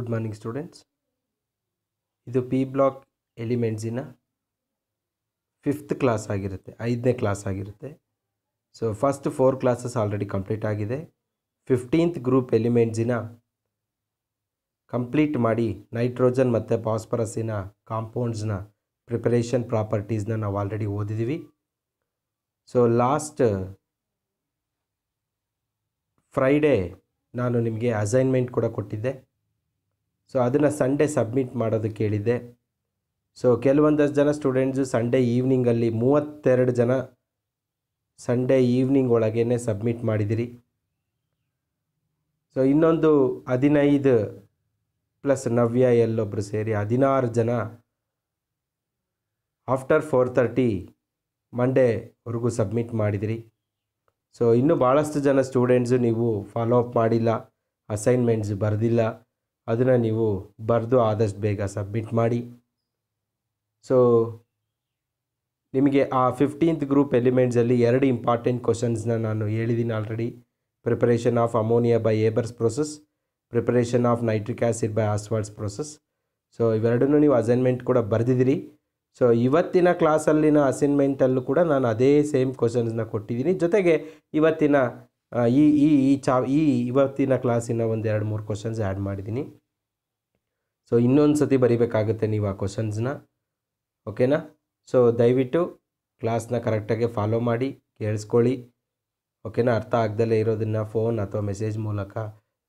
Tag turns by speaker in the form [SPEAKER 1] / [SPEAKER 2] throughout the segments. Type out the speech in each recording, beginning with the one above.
[SPEAKER 1] Good morning students ಇದು P block ಎಲಿಮೆಂಟ್ಸಿನ fifth class ಆಗಿರುತ್ತೆ ಐದನೇ ಕ್ಲಾಸ್ ಆಗಿರುತ್ತೆ so first four classes already complete ಆಗಿದೆ ಫಿಫ್ಟೀನ್ತ್ ಗ್ರೂಪ್ ಎಲಿಮೆಂಟ್ಸಿನ ಕಂಪ್ಲೀಟ್ ಮಾಡಿ ನೈಟ್ರೋಜನ್ ಮತ್ತು ಫಾಸ್ಫರಸ್ಸಿನ ಕಾಂಪೌಂಡ್ಸ್ನ ಪ್ರಿಪರೇಷನ್ ಪ್ರಾಪರ್ಟೀಸ್ನ ನಾವು ಆಲ್ರೆಡಿ ಓದಿದ್ದೀವಿ ಸೊ ಲಾಸ್ಟ್ ಫ್ರೈಡೇ ನಾನು ನಿಮಗೆ ಅಸೈನ್ಮೆಂಟ್ ಕೂಡ ಕೊಟ್ಟಿದ್ದೆ ಸೊ ಅದನ್ನು ಸಂಡೇ ಸಬ್ಮಿಟ್ ಮಾಡೋದಕ್ಕೆ ಕೇಳಿದೆ ಸೊ ಕೆಲವೊಂದಷ್ಟು ಜನ ಸ್ಟೂಡೆಂಟ್ಸು ಸಂಡೇ ಈವ್ನಿಂಗಲ್ಲಿ ಮೂವತ್ತೆರಡು ಜನ ಸಂಡೇ ಈವ್ನಿಂಗ್ ಒಳಗೇ ಸಬ್ಮಿಟ್ ಮಾಡಿದಿರಿ ಸೊ ಇನ್ನೊಂದು ಹದಿನೈದು ಪ್ಲಸ್ ನವ್ಯ ಎಲ್ಲೊಬ್ಬರು ಸೇರಿ ಹದಿನಾರು ಜನ ಆಫ್ಟರ್ ಫೋರ್ ತರ್ಟಿ ಮಂಡೇವರೆಗೂ ಸಬ್ಮಿಟ್ ಮಾಡಿದಿರಿ ಸೊ ಇನ್ನೂ ಭಾಳಷ್ಟು ಜನ ಸ್ಟೂಡೆಂಟ್ಸು ನೀವು ಫಾಲೋ ಅಪ್ ಮಾಡಿಲ್ಲ ಅಸೈನ್ಮೆಂಟ್ಸ್ ಬರೆದಿಲ್ಲ ಅದನ್ನು ನೀವು ಬರೆದು ಆದಷ್ಟು ಬೇಗ ಸಬ್ಮಿಟ್ ಮಾಡಿ ಸೊ ನಿಮಗೆ ಆ ಫಿಫ್ಟೀನ್ತ್ ಗ್ರೂಪ್ ಎಲಿಮೆಂಟ್ಸಲ್ಲಿ ಎರಡು ಇಂಪಾರ್ಟೆಂಟ್ ಕ್ವಶನ್ಸ್ನ ನಾನು ಹೇಳಿದ್ದೀನಿ already preparation of ammonia by Haber's process preparation of nitric acid by Ostwald's process so ಇವೆರಡನ್ನೂ ನೀವು ಅಸೈನ್ಮೆಂಟ್ ಕೂಡ ಬರೆದಿದ್ದೀರಿ ಸೊ ಇವತ್ತಿನ ಕ್ಲಾಸಲ್ಲಿನ ಅಸೈನ್ಮೆಂಟಲ್ಲೂ ಕೂಡ ನಾನು ಅದೇ ಸೇಮ್ ಕ್ವಶನ್ಸ್ನ ಕೊಟ್ಟಿದ್ದೀನಿ ಜೊತೆಗೆ ಇವತ್ತಿನ ಈ ಈ ಈ ಚಾ ಈ ಇವತ್ತಿನ ಕ್ಲಾಸಿನ ಒಂದು ಎರಡು ಮೂರು ಕ್ವಶನ್ಸ್ ಆ್ಯಡ್ ಮಾಡಿದ್ದೀನಿ ಸೊ ಇನ್ನೊಂದು ಸತಿ ಬರಿಬೇಕಾಗುತ್ತೆ ನೀವು ಆ ಕ್ವಶನ್ಸ್ನ ಓಕೆನಾ ಸೊ ದಯವಿಟ್ಟು ಕ್ಲಾಸ್ನ ಕರೆಕ್ಟಾಗಿ ಫಾಲೋ ಮಾಡಿ ಕೇಳಿಸ್ಕೊಳ್ಳಿ ಓಕೆನಾ ಅರ್ಥ ಆಗ್ದಲೇ ಇರೋದನ್ನು ಫೋನ್ ಅಥವಾ ಮೆಸೇಜ್ ಮೂಲಕ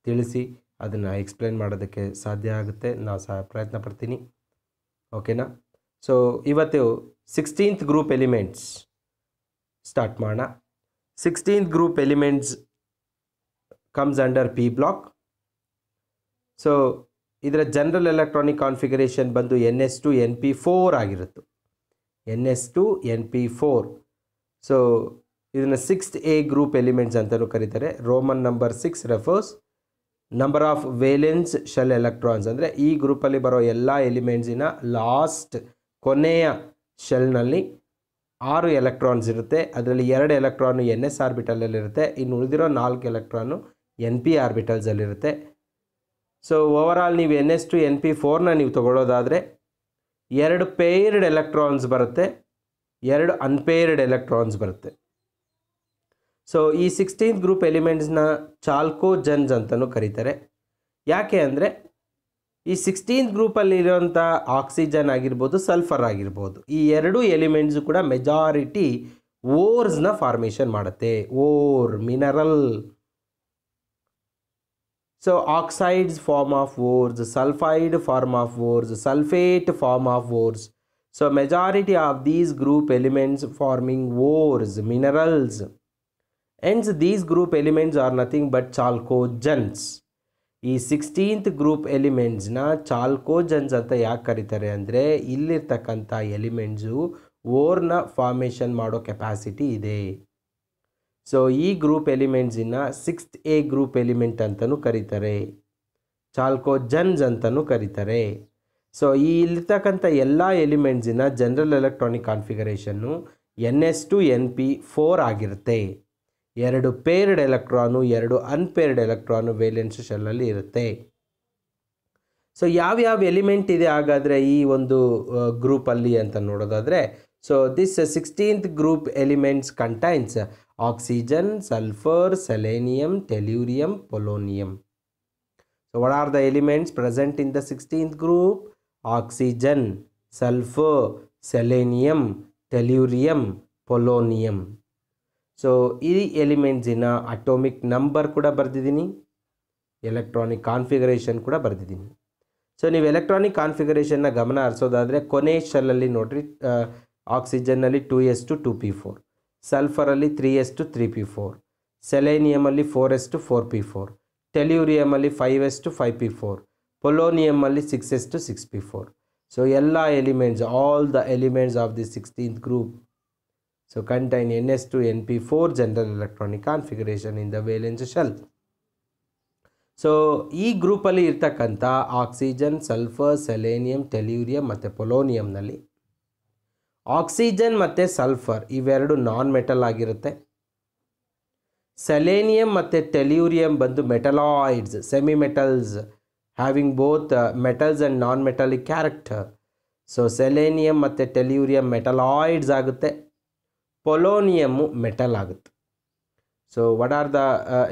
[SPEAKER 1] ತಿಳಿಸಿ ಅದನ್ನು ಎಕ್ಸ್ಪ್ಲೇನ್ ಮಾಡೋದಕ್ಕೆ ಸಾಧ್ಯ ಆಗುತ್ತೆ ನಾನು ಸಹ ಪ್ರಯತ್ನ ಪಡ್ತೀನಿ ಓಕೆನಾ ಸೊ ಇವತ್ತು ಸಿಕ್ಸ್ಟೀನ್ತ್ ಗ್ರೂಪ್ ಎಲಿಮೆಂಟ್ಸ್ ಸ್ಟಾರ್ಟ್ ಮಾಡೋಣ sixteenth group elements comes under P block so ಇದರ ಜನರಲ್ ಎಲೆಕ್ಟ್ರಾನಿಕ್ ಕಾನ್ಫಿಗರೇಷನ್ ಬಂದು N S two N P four ಆಗಿರುತ್ತೆ N S two N P four so ಇದನ್ನು ಸಿಕ್ಸ್ತ್ ಎ ಗ್ರೂಪ್ ಎಲಿಮೆಂಟ್ಸ್ ಅಂತಲೂ ಕರೀತಾರೆ Roman number six refers number of valence shell electrons ಅಂದರೆ ಈ ಗ್ರೂಪಲ್ಲಿ ಬರೋ ಎಲ್ಲ ಎಲಿಮೆಂಟ್ಸಿನ ಲಾಸ್ಟ್ ಕೊನೆಯ ಶೆಲ್ನಲ್ಲಿ ಆರು ಎಲೆಕ್ಟ್ರಾನ್ಸ್ ಇರುತ್ತೆ ಅದರಲ್ಲಿ ಎರಡು ಎಲೆಕ್ಟ್ರಾನು ಎನ್ ಎಸ್ ಆರ್ಬಿಟಲಲ್ಲಿರುತ್ತೆ ಇನ್ನು ಉಳಿದಿರೋ ನಾಲ್ಕು ಎಲೆಕ್ಟ್ರಾನು ಎನ್ ಪಿ ಆರ್ಬಿಟಲ್ಸಲ್ಲಿರುತ್ತೆ ಸೊ ಓವರಾಲ್ ನೀವು N S two N P ಫೋರ್ನ ನೀವು ತಗೊಳ್ಳೋದಾದರೆ ಎರಡು ಪೇರ್ಡ್ ಎಲೆಕ್ಟ್ರಾನ್ಸ್ ಬರುತ್ತೆ ಎರಡು ಅನ್ಪೇರ್ಡ್ ಎಲೆಕ್ಟ್ರಾನ್ಸ್ ಬರುತ್ತೆ ಸೊ ಈ ಸಿಕ್ಸ್ಟೀನ್ತ್ ಗ್ರೂಪ್ ಎಲಿಮೆಂಟ್ಸ್ನ ಚಾಲ್ಕೋಜನ್ಸ್ ಅಂತಲೂ ಕರೀತಾರೆ ಯಾಕೆ ಅಂದರೆ ಈ ಸಿಕ್ಸ್ಟೀನ್ತ್ ಗ್ರೂಪಲ್ಲಿರುವಂಥ ಆಕ್ಸಿಜನ್ ಆಗಿರ್ಬೋದು ಸಲ್ಫರ್ ಆಗಿರ್ಬೋದು ಈ ಎರಡೂ ಎಲಿಮೆಂಟ್ಸ್ ಕೂಡ ಮೆಜಾರಿಟಿ ಓರ್ಸ್ನ ಫಾರ್ಮೇಷನ್ ಮಾಡುತ್ತೆ ore mineral So oxides form of ores, sulfide form of ores, sulfate form of ores. So majority of these group elements forming ores, minerals. Hence these group elements are nothing but chalcogens. group elements na ಎಲಿಮೆಂಟ್ಸ್ನ chalcogens ಅಂತ ಯಾಕೆ andre illirthakanta elements ore na formation ಮಾಡೋ capacity ide. So ಈ group ಎಲಿಮೆಂಟ್ಸಿನ sixth A group element ಅಂತಲೂ ಕರೀತಾರೆ chalcogens ಅಂತಲೂ ಕರೀತಾರೆ ಸೊ ಈ ಇಲ್ಲಿರ್ತಕ್ಕಂಥ ಎಲ್ಲ ಎಲಿಮೆಂಟ್ಸಿನ ಜನರಲ್ ಎಲೆಕ್ಟ್ರಾನಿಕ್ ಕಾನ್ಫಿಗರೇಷನ್ನು N S two N P four ಆಗಿರುತ್ತೆ ಎರಡು ಪೇರ್ಡ್ ಎಲೆಕ್ಟ್ರಾನು ಎರಡು ಅನ್ಪೇರ್ಡ್ ಎಲೆಕ್ಟ್ರಾನು ವೇಲೆನ್ಸ್ ಶೆಲ್ಲಲ್ಲಿ ಇರುತ್ತೆ ಸೊ ಯಾವ್ಯಾವ ಎಲಿಮೆಂಟ್ ಇದೆ ಹಾಗಾದರೆ ಈ ಒಂದು ಗ್ರೂಪಲ್ಲಿ ಅಂತ ನೋಡೋದಾದರೆ so this sixteenth group elements contains oxygen sulphur selenium tellurium polonium so what are the elements present in the 16th group oxygen sulphur selenium tellurium polonium so ಈ ಎಲಿಮೆಂಟ್ಸಿನ ಅಟೋಮಿಕ್ ನಂಬರ್ ಕೂಡ ಬರೆದಿದ್ದೀನಿ ಎಲೆಕ್ಟ್ರಾನಿಕ್ ಕಾನ್ಫಿಗರೇಷನ್ ಕೂಡ ಬರೆದಿದ್ದೀನಿ so ನೀವು electronic ಕಾನ್ಫಿಗರೇಷನ್ನ ಗಮನ ಹರಿಸೋದಾದರೆ ಕೊನೆ ಶೆಲ್ಲಲ್ಲಿ ನೋಡಿರಿ ಆಕ್ಸಿಜನ್ನಲ್ಲಿ two S two two P four ಸಲ್ಫರಲ್ಲಿ three S two three P four ಸೆಲೇನಿಯಮಲ್ಲಿ four S two four P four ಟೆಲ್ಯೂರಿಯಮಲ್ಲಿ five S two five P four ಪೊಲೋನಿಯಮಲ್ಲಿ six S two six P four so ಎಲ್ಲ elements all the elements of the sixteenth group so contain N S two N P four general electronic configuration in the valence shell so ಈ ಗ್ರೂಪಲ್ಲಿ ಇರ್ತಕ್ಕಂಥ oxygen sulphur selenium tellurium ಮತ್ತು ಪೊಲೋನಿಯಂನಲ್ಲಿ oxygen ಮತ್ತು sulphur ಇವೆರಡು non metal ಆಗಿರುತ್ತೆ selenium ಮತ್ತು tellurium ಬಂದು metalloids semi metals having both metals and non metallic character so selenium ಮತ್ತು ಟೆಲ್ಯೂರಿಯಂ ಮೆಟಲಾಯ್ಡ್ಸ್ ಆಗುತ್ತೆ ಪೊಲೋನಿಯಮ್ಮು ಮೆಟಲ್ ಆಗುತ್ತೆ so what are the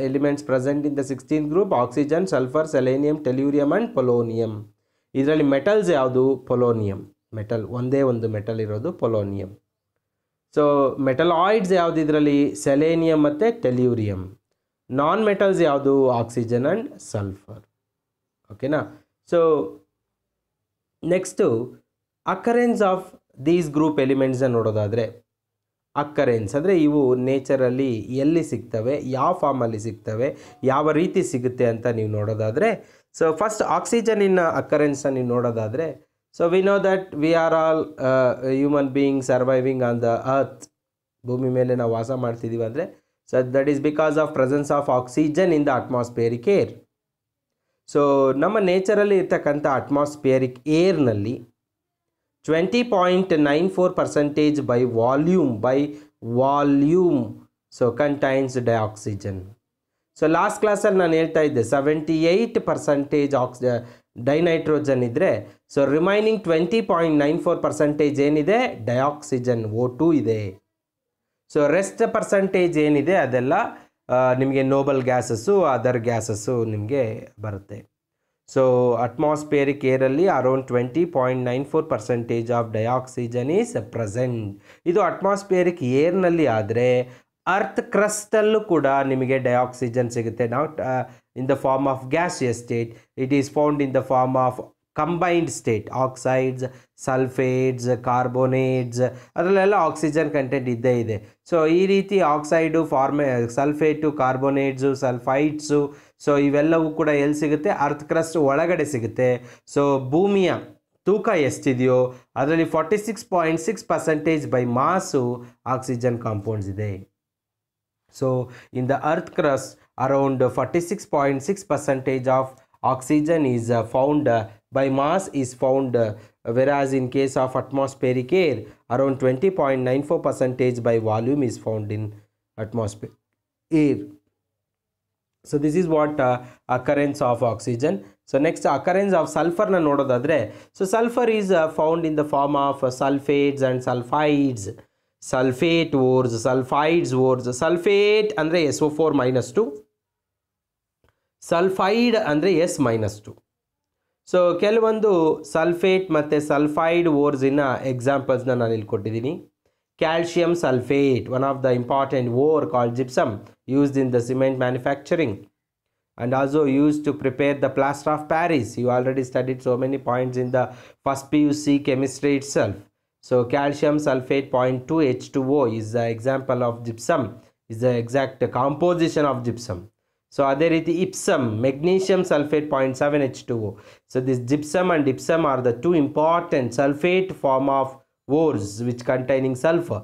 [SPEAKER 1] elements present in the sixteen group oxygen sulphur selenium tellurium and polonium ಇದರಲ್ಲಿ metals ಯಾವುದು polonium metal ಒಂದೇ ಒಂದು metal ಇರೋದು polonium so metalloids ಇದರಲ್ಲಿ ಸೆಲೇನಿಯಂ ಮತ್ತು ಟೆಲ್ಯೂರಿಯಂ ನಾನ್ ಮೆಟಲ್ಸ್ ಯಾವುದು ಆಕ್ಸಿಜನ್ ಆ್ಯಂಡ್ ಸಲ್ಫರ್ ಓಕೆನಾ so next occurrence of these group ಎಲಿಮೆಂಟ್ಸನ್ನ ನೋಡೋದಾದರೆ ಅಕ್ಕರೆನ್ಸ್ ಅಂದರೆ ಇವು ನೇಚರಲ್ಲಿ ಎಲ್ಲಿ ಸಿಗ್ತವೆ ಯಾವ ಫಾರ್ಮಲ್ಲಿ ಸಿಗ್ತವೆ ಯಾವ ರೀತಿ ಸಿಗುತ್ತೆ ಅಂತ ನೀವು ನೋಡೋದಾದರೆ ಸೊ ಫಸ್ಟ್ ಆಕ್ಸಿಜನಿನ ಇನ್ ನೀವು ನೋಡೋದಾದರೆ so we know that we are all human uh, surviving on the on ಭೂಮಿ ಮೇಲೆ ನಾವು ವಾಸ ಮಾಡ್ತಿದ್ದೀವಿ ಅಂದರೆ so that is because of presence of oxygen in the atmospheric air so ನಮ್ಮ ನೇಚರಲ್ಲಿ ಇರ್ತಕ್ಕಂಥ ಅಟ್ಮಾಸ್ಫಿಯರಿಕ್ ಏರ್ನಲ್ಲಿ twenty point nine four percentage by volume by volume so contains dioxygen so last ಕ್ಲಾಸಲ್ಲಿ ನಾನು ಹೇಳ್ತಾ ಇದ್ದೆ ಸೆವೆಂಟಿ ಏಯ್ಟ್ ಪರ್ಸೆಂಟೇಜ್ ಆಕ್ಸಿ dinitrogen ಇದ್ದರೆ so remaining twenty point nine four percentage ಏನಿದೆ ಡಯಾಕ್ಸಿಜನ್ ಓ ಟು ಇದೆ ಸೊ ರೆಸ್ಟ್ ಪರ್ಸೆಂಟೇಜ್ ಏನಿದೆ ಅದೆಲ್ಲ ನಿಮಗೆ ನೋಬಲ್ ಗ್ಯಾಸಸ್ಸು ಅದರ್ ಗ್ಯಾಸಸ್ಸು ನಿಮಗೆ ಬರುತ್ತೆ ಸೊ ಅಟ್ಮಾಸ್ಫಿಯರಿಕ್ ಏರಲ್ಲಿ around twenty point nine four percentage of dioxygen is present ಇದು ಅಟ್ಮಾಸ್ಫಿಯರಿಕ್ ಏರ್ನಲ್ಲಿ ಆದರೆ ಅರ್ತ್ ಕ್ರಸ್ಟಲ್ಲೂ ಕೂಡ ನಿಮಗೆ ಡಯಾಕ್ಸಿಜನ್ ಸಿಗುತ್ತೆ not in the form of gas estate it is found in the form of combined state oxides sulphates carbonates ಅದರಲ್ಲೆಲ್ಲ oxygen content ಇದ್ದೇ ಇದೆ ಸೊ ಈ ರೀತಿ oxide ಫಾರ್ಮೆ sulphate carbonates sulphides so ಇವೆಲ್ಲವೂ ಕೂಡ ಎಲ್ಲಿ ಸಿಗುತ್ತೆ ಅರ್ಥ್ ಕ್ರಸ್ಟ್ ಒಳಗಡೆ ಸಿಗುತ್ತೆ ಸೊ ಭೂಮಿಯ ತೂಕ ಎಷ್ಟಿದೆಯೋ ಅದರಲ್ಲಿ forty six point six percentage by mass oxygen compounds ಇದೆ so in the earth crust around forty six point six percentage of oxygen is found by mass is found whereas in case of in case around twenty point nine four percentage by volume is found in atmospheric air so this is what occurrence of oxygen so next occurrence of ಸಲ್ಫರ್ನ ನೋಡೋದಾದರೆ so sulphur is found in the form of sulphates and sulphides sulphate ores sulphides ores sulphate ಅಂದರೆ S O four minus two sulphide ಅಂದರೆ S minus two so ಕೆಲವೊಂದು sulphate ಮತ್ತು sulphide ಓರ್ಸಿನ ಎಕ್ಸಾಂಪಲ್ಸ್ನ ನಾನು ಇಲ್ಲಿ ಕೊಟ್ಟಿದ್ದೀನಿ calcium sulphate one of the important ore called gypsum used in the cement manufacturing and also used to prepare the plaster of Paris. You already studied so many points in the first PUC chemistry itself. So calcium sulfate 0.2 H2O is the example of gypsum, is the exact composition of gypsum. So, other is gypsum, magnesium sulfate 0.7 H2O. So, this gypsum and gypsum are the two important sulfate form of ores which containing sulfur.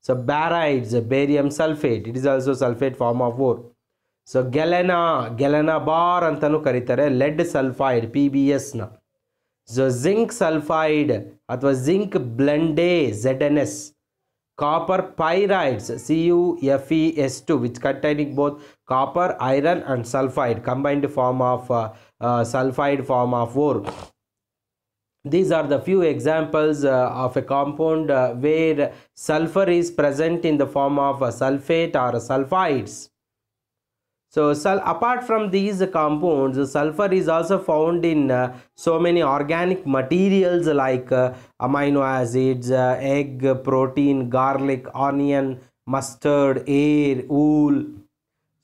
[SPEAKER 1] So, barides, barium sulfate, it is also sulfate form of ore. So, galena, galena bar antanu karitare, lead sulfide, PBS na. So, zinc sulfide, atwa zinc blende, ZNS. Copper pyrides, CuFeS2, which containing both copper, iron and sulfide combined form of uh, uh, sulfide form of ore. These are the few examples uh, of a compound uh, where sulfur is present in the form of a sulfate or sulfides. So apart from these compounds, sulfur is also found in uh, so many organic materials like uh, amino acids, uh, egg, protein, garlic, onion, mustard, air, wool,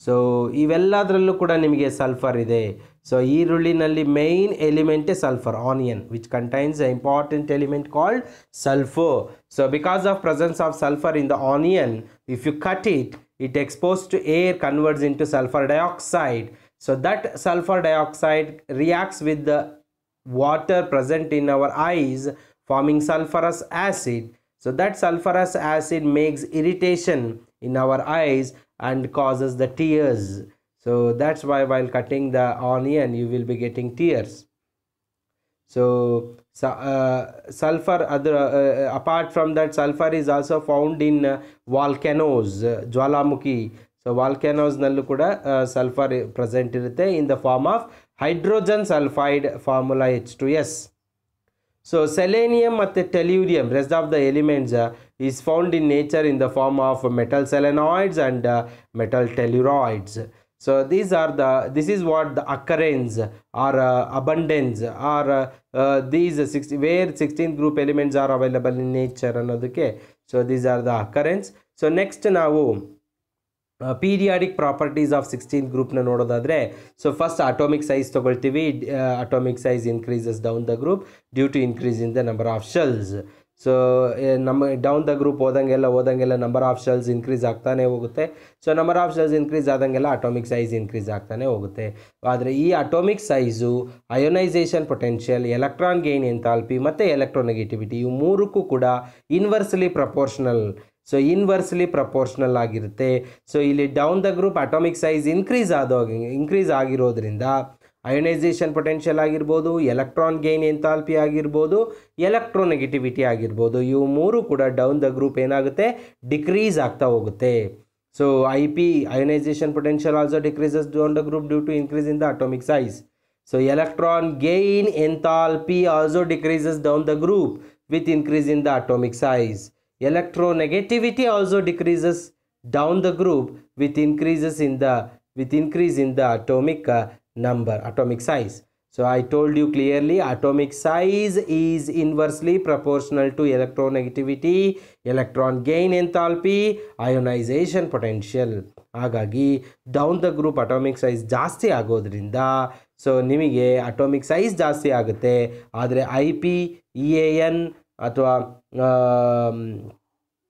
[SPEAKER 1] so ಇವೆಲ್ಲದರಲ್ಲೂ ಕೂಡ ನಿಮಗೆ sulphur ಇದೆ so ಈರುಳ್ಳಿನಲ್ಲಿ main ಎಲಿಮೆಂಟೇ sulphur onion which contains a important element called ಸಲ್ಫೋ so because of presence of sulphur in the onion if you cut it it expose to air converts into sulphur dioxide so that sulphur dioxide reacts with the water present in our eyes forming sulfurous acid so that sulfurous acid makes irritation in our eyes and causes the tears so that's why while cutting the onion you will be getting tears so uh, sulfur other uh, uh, apart from that sulfur is also found in uh, volcanoes uh, jwalamukhi volcanoes ವಾಲ್ಕ್ಯಾನೋಸ್ನಲ್ಲೂ ಕೂಡ uh, sulfur present in the form of hydrogen sulfide formula H2S. So selenium and tellurium rest of the elements uh, is found in nature in the form of metal selenoids and uh, metal tellurides. So these are the this is what the occurrence or uh, abundance or uh, uh, these 60, where 16 group elements are available in nature ಅನ್ನೋದಕ್ಕೆ so these are the occurrence. So next now. Periodic properties of sixteen ಗ್ರೂಪ್ನ ನೋಡೋದಾದರೆ so first atomic size ತೊಗೊಳ್ತೀವಿ atomic size increases down the group due to increase in the number of shells so ನಮ್ಮ down the group ಹೋದಂಗೆಲ್ಲ ಹೋದಂಗೆಲ್ಲ number of shells increase ಆಗ್ತಾನೆ ಹೋಗುತ್ತೆ so number of shells increase ಆದಂಗೆಲ್ಲ atomic size increase ಆಗ್ತಾನೆ ಹೋಗುತ್ತೆ ಆದರೆ ಈ atomic size ionisation potential electron gain enthalpy ಮತ್ತು ಎಲೆಕ್ಟ್ರೋನೆಗೆಟಿವಿಟಿ ಇವು ಮೂರಕ್ಕೂ ಕೂಡ inversely proportional so inversely proportional ಆಗಿರುತ್ತೆ ಸೊ ಇಲ್ಲಿ down the group atomic size increase ಆದೋ ಇನ್ಕ್ರೀಸ್ ಆಗಿರೋದ್ರಿಂದ ಅಯೋನೈಸೇಷನ್ ಪೊಟೆನ್ಷಿಯಲ್ ಆಗಿರ್ಬೋದು ಎಲೆಕ್ಟ್ರಾನ್ ಗೇನ್ ಎಂತಾಲ್ಪಿ ಆಗಿರ್ಬೋದು ಎಲೆಕ್ಟ್ರೋ ನೆಗೆಟಿವಿಟಿ ಆಗಿರ್ಬೋದು ಇವು ಮೂರು ಕೂಡ ಡೌನ್ ದ ಗ್ರೂಪ್ ಏನಾಗುತ್ತೆ ಡಿಕ್ರೀಸ್ ಆಗ್ತಾ ಹೋಗುತ್ತೆ so I P ionisation potential also decreases down the group due to increase in the atomic size so electron gain enthalpy also decreases down the group with increase in the atomic size Electronegativity also decreases down the group with increases in the with increase in the atomic uh, number atomic size so i told you clearly atomic size is inversely proportional to electronegativity electron gain enthalpy ionization potential ಹಾಗಾಗಿ down the group atomic size ಜಾಸ್ತಿ ಆಗೋದ್ರಿಂದ So, ನಿಮಗೆ atomic size ಜಾಸ್ತಿ ಆಗುತ್ತೆ ಆದರೆ I P E A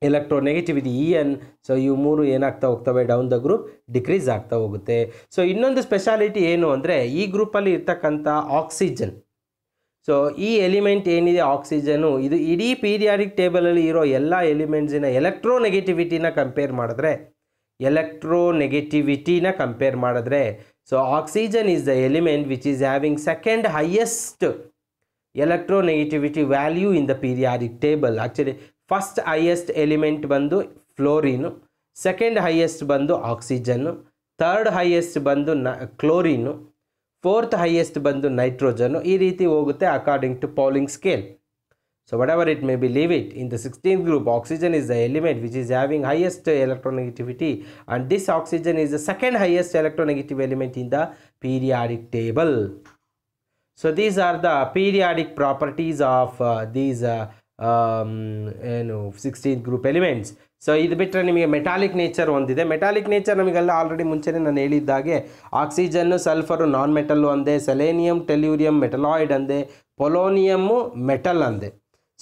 [SPEAKER 1] electronegativity E N so ಇವು ಮೂರು ಏನಾಗ್ತಾ ಹೋಗ್ತವೆ ಡೌನ್ ದ ಗ್ರೂಪ್ ಡಿಕ್ರೀಸ್ ಆಗ್ತಾ ಹೋಗುತ್ತೆ ಸೊ ಇನ್ನೊಂದು ಸ್ಪೆಷಾಲಿಟಿ ಏನು ಅಂದರೆ ಈ ಗ್ರೂಪಲ್ಲಿ ಇರ್ತಕ್ಕಂಥ ಆಕ್ಸಿಜನ್ ಸೊ ಈ ಎಲಿಮೆಂಟ್ ಏನಿದೆ ಆಕ್ಸಿಜನು ಇದು ಇಡೀ ಪೀರಿಯಾಡಿಕ್ ಟೇಬಲಲ್ಲಿ ಇರೋ ಎಲ್ಲ ಎಲಿಮೆಂಟ್ಸಿನ ಎಲೆಕ್ಟ್ರೋನೆಗೆಟಿವಿಟಿನ ಕಂಪೇರ್ ಮಾಡಿದ್ರೆ ಎಲೆಕ್ಟ್ರೋನೆಗೆಟಿವಿಟಿನ ಕಂಪೇರ್ ಮಾಡಿದ್ರೆ so oxygen is the element which is having second highest electronegativity value in the periodic table actually first highest element ಬಂದು ಫ್ಲೋರಿನು ಸೆಕೆಂಡ್ ಹೈಯೆಸ್ಟ್ ಬಂದು ಆಕ್ಸಿಜನ್ನು ಥರ್ಡ್ ಹೈಯೆಸ್ಟ್ ಬಂದು ನ ಕ್ಲೋರಿನು ಫೋರ್ತ್ ಹೈಯೆಸ್ಟ್ ಬಂದು ನೈಟ್ರೋಜನ್ನು ಈ ರೀತಿ ಹೋಗುತ್ತೆ according to Pauling scale so whatever it may be leave it in the sixteen group oxygen is the element which is having highest electronegativity and this oxygen is the second highest electronegative element in the periodic table so these are the periodic properties of these ಏನು sixteen group elements so ಇದು ಬಿಟ್ಟರೆ ನಿಮಗೆ metallic nature ಒಂದಿದೆ metallic nature ನಮಗೆಲ್ಲ already ಮುಂಚೆನೇ ನಾನು ಹೇಳಿದ್ದಾಗೆ oxygen sulphur non metal ಅಂದೆ ಸೆಲೇನಿಯಂ ಟೆಲ್ಯೂರಿಯಂ ಮೆಟಲಾಯ್ಡ್ ಅಂದೆ ಪೊಲೋನಿಯಮ್ಮು ಮೆಟಲ್ ಅಂದೆ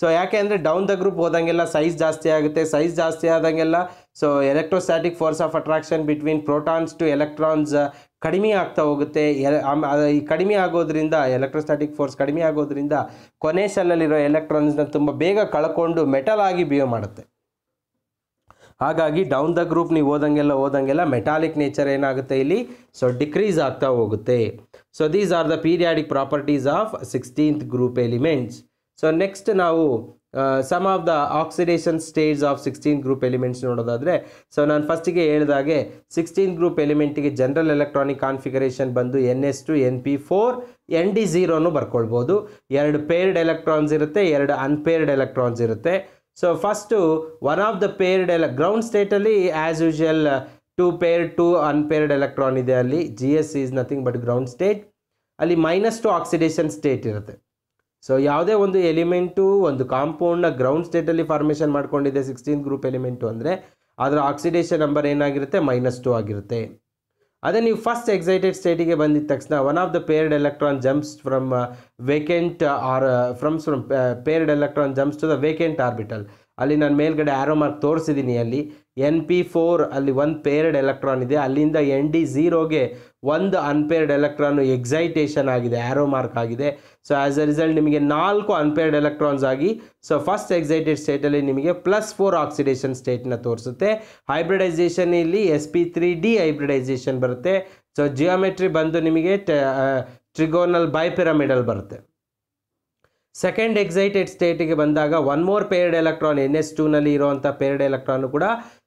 [SPEAKER 1] ಸೊ ಯಾಕೆ ಅಂದರೆ ಡೌನ್ ದ ಗ್ರೂಪ್ ಹೋದಂಗೆಲ್ಲ ಸೈಜ್ ಜಾಸ್ತಿ ಆಗುತ್ತೆ ಸೈಜ್ ಜಾಸ್ತಿ ಆದಂಗೆಲ್ಲ so electrostatic force of attraction between protons to electrons ಕಡಿಮೆ ಆಗ್ತಾ ಹೋಗುತ್ತೆ ಈ ಕಡಿಮೆ ಆಗೋದ್ರಿಂದ ಎಲೆಕ್ಟ್ರೋಸ್ಟಾಟಿಕ್ ಫೋರ್ಸ್ ಕಡಿಮೆ ಆಗೋದ್ರಿಂದ ಕೊನೆ ಸೆಲ್ಲಲ್ಲಿರೋ ಎಲೆಕ್ಟ್ರಾನ್ಸ್ನ ತುಂಬ ಬೇಗ ಕಳ್ಕೊಂಡು ಮೆಟಲ್ ಆಗಿ ಬಿಹೇವ್ ಮಾಡುತ್ತೆ ಹಾಗಾಗಿ ಡೌನ್ ದ ಗ್ರೂಪ್ ನೀವು ಓದಂಗೆಲ್ಲ ಓದಂಗೆಲ್ಲ ಮೆಟಾಲಿಕ್ ನೇಚರ್ ಏನಾಗುತ್ತೆ ಇಲ್ಲಿ ಸೊ ಡಿಕ್ರೀಸ್ ಆಗ್ತಾ ಹೋಗುತ್ತೆ so these are the periodic properties of sixteenth group elements so next ನಾವು some of the oxidation stage of sixteen group elements ನೋಡೋದಾದರೆ ಸೊ ನಾನು ಫಸ್ಟಿಗೆ ಹೇಳಿದಾಗೆ ಸಿಕ್ಸ್ಟೀನ್ ಗ್ರೂಪ್ ಎಲಿಮೆಂಟಿಗೆ ಜನರಲ್ ಎಲೆಕ್ಟ್ರಾನಿಕ್ ಕಾನ್ಫಿಗರೇಷನ್ ಬಂದು N S two N P four N D ಝೀರೋನು ಬರ್ಕೊಳ್ಬೋದು ಎರಡು ಪೇರ್ಡ್ ಎಲೆಕ್ಟ್ರಾನ್ಸ್ ಇರುತ್ತೆ ಎರಡು ಅನ್ಪೇರ್ಡ್ ಎಲೆಕ್ಟ್ರಾನ್ಸ್ ಇರುತ್ತೆ so first one of the paired ಎಲೆ ಗ್ರೌಂಡ್ ಸ್ಟೇಟಲ್ಲಿ as usual two paired to unpaired electron ಇದೆ ಅಲ್ಲಿ G S is nothing but ground state ಅಲ್ಲಿ ಮೈನಸ್ ಟು ಆಕ್ಸಿಡೇಷನ್ ಸ್ಟೇಟ್ ಇರುತ್ತೆ ಸೊ ಯಾವುದೇ ಒಂದು ಎಲಿಮೆಂಟು ಒಂದು ಕಾಂಪೌಂಡ್ನ ಗ್ರೌಂಡ್ ಸ್ಟೇಟಲ್ಲಿ ಫಾರ್ಮೇಷನ್ ಮಾಡ್ಕೊಂಡಿದೆ ಸಿಕ್ಸ್ಟೀನ್ ಗ್ರೂಪ್ ಎಲಿಮೆಂಟು ಅಂದರೆ ಅದರ ಆಕ್ಸಿಡೇಷನ್ ನಂಬರ್ ಏನಾಗಿರುತ್ತೆ ಮೈನಸ್ ಟು ಆಗಿರುತ್ತೆ ಅದೇ ನೀವು ಫಸ್ಟ್ ಎಕ್ಸೈಟೆಡ್ ಸ್ಟೇಟಿಗೆ ಬಂದಿದ ತಕ್ಷಣ one of the paired electron jumps from vacant or from from paired electron jumps to the vacant orbital ಅಲ್ಲಿ ನಾನು ಮೇಲ್ಗಡೆ ಆ್ಯರೋ ಮಾರ್ಕ್ ತೋರಿಸಿದ್ದೀನಿ ಅಲ್ಲಿ ಎನ್ ಪಿ ಫೋರ್ ಅಲ್ಲಿ ಒಂದು ಪೇರ್ಡ್ ಎಲೆಕ್ಟ್ರಾನ್ ಇದೆ ಅಲ್ಲಿಂದ ಎನ್ ಡಿ ಝೀರೋಗೆ ಒಂದು ಅನ್ಪೇರ್ಡ್ ಎಲೆಕ್ಟ್ರಾನು ಎಕ್ಸೈಟೇಷನ್ ಆಗಿದೆ ಆ್ಯರೋ ಮಾರ್ಕ್ ಆಗಿದೆ ಸೊ ಆ್ಯಸ್ ಅ ರಿಸಲ್ಟ್ ನಿಮಗೆ ನಾಲ್ಕು ಅನ್ಪೇರ್ಡ್ ಎಲೆಕ್ಟ್ರಾನ್ಸ್ ಆಗಿ ಸೊ ಫಸ್ಟ್ ಎಕ್ಸೈಟೆಡ್ ಸ್ಟೇಟಲ್ಲಿ ನಿಮಗೆ ಪ್ಲಸ್ ಫೋರ್ ಆಕ್ಸಿಡೇಷನ್ ಸ್ಟೇಟ್ನ ತೋರಿಸುತ್ತೆ ಹೈಬ್ರಿಡೈಸೇಷನ್ ಇಲ್ಲಿ S P three D hybridisation ಬರುತ್ತೆ ಸೊ ಜಿಯೋಮೆಟ್ರಿ ಬಂದು ನಿಮಗೆ ಟ್ರಿಗೋನಲ್ ಬೈಪಿರಮಿಡಲ್ ಬರುತ್ತೆ ಸೆಕೆಂಡ್ ಎಕ್ಸೈಟೆಡ್ ಸ್ಟೇಟಿಗೆ ಬಂದಾಗ one more paired electron N S ಟೂನಲ್ಲಿ ಇರುವಂಥ ಪೇರ್ಡ್ ಎಲೆಕ್ಟ್ರಾನು ಕೂಡ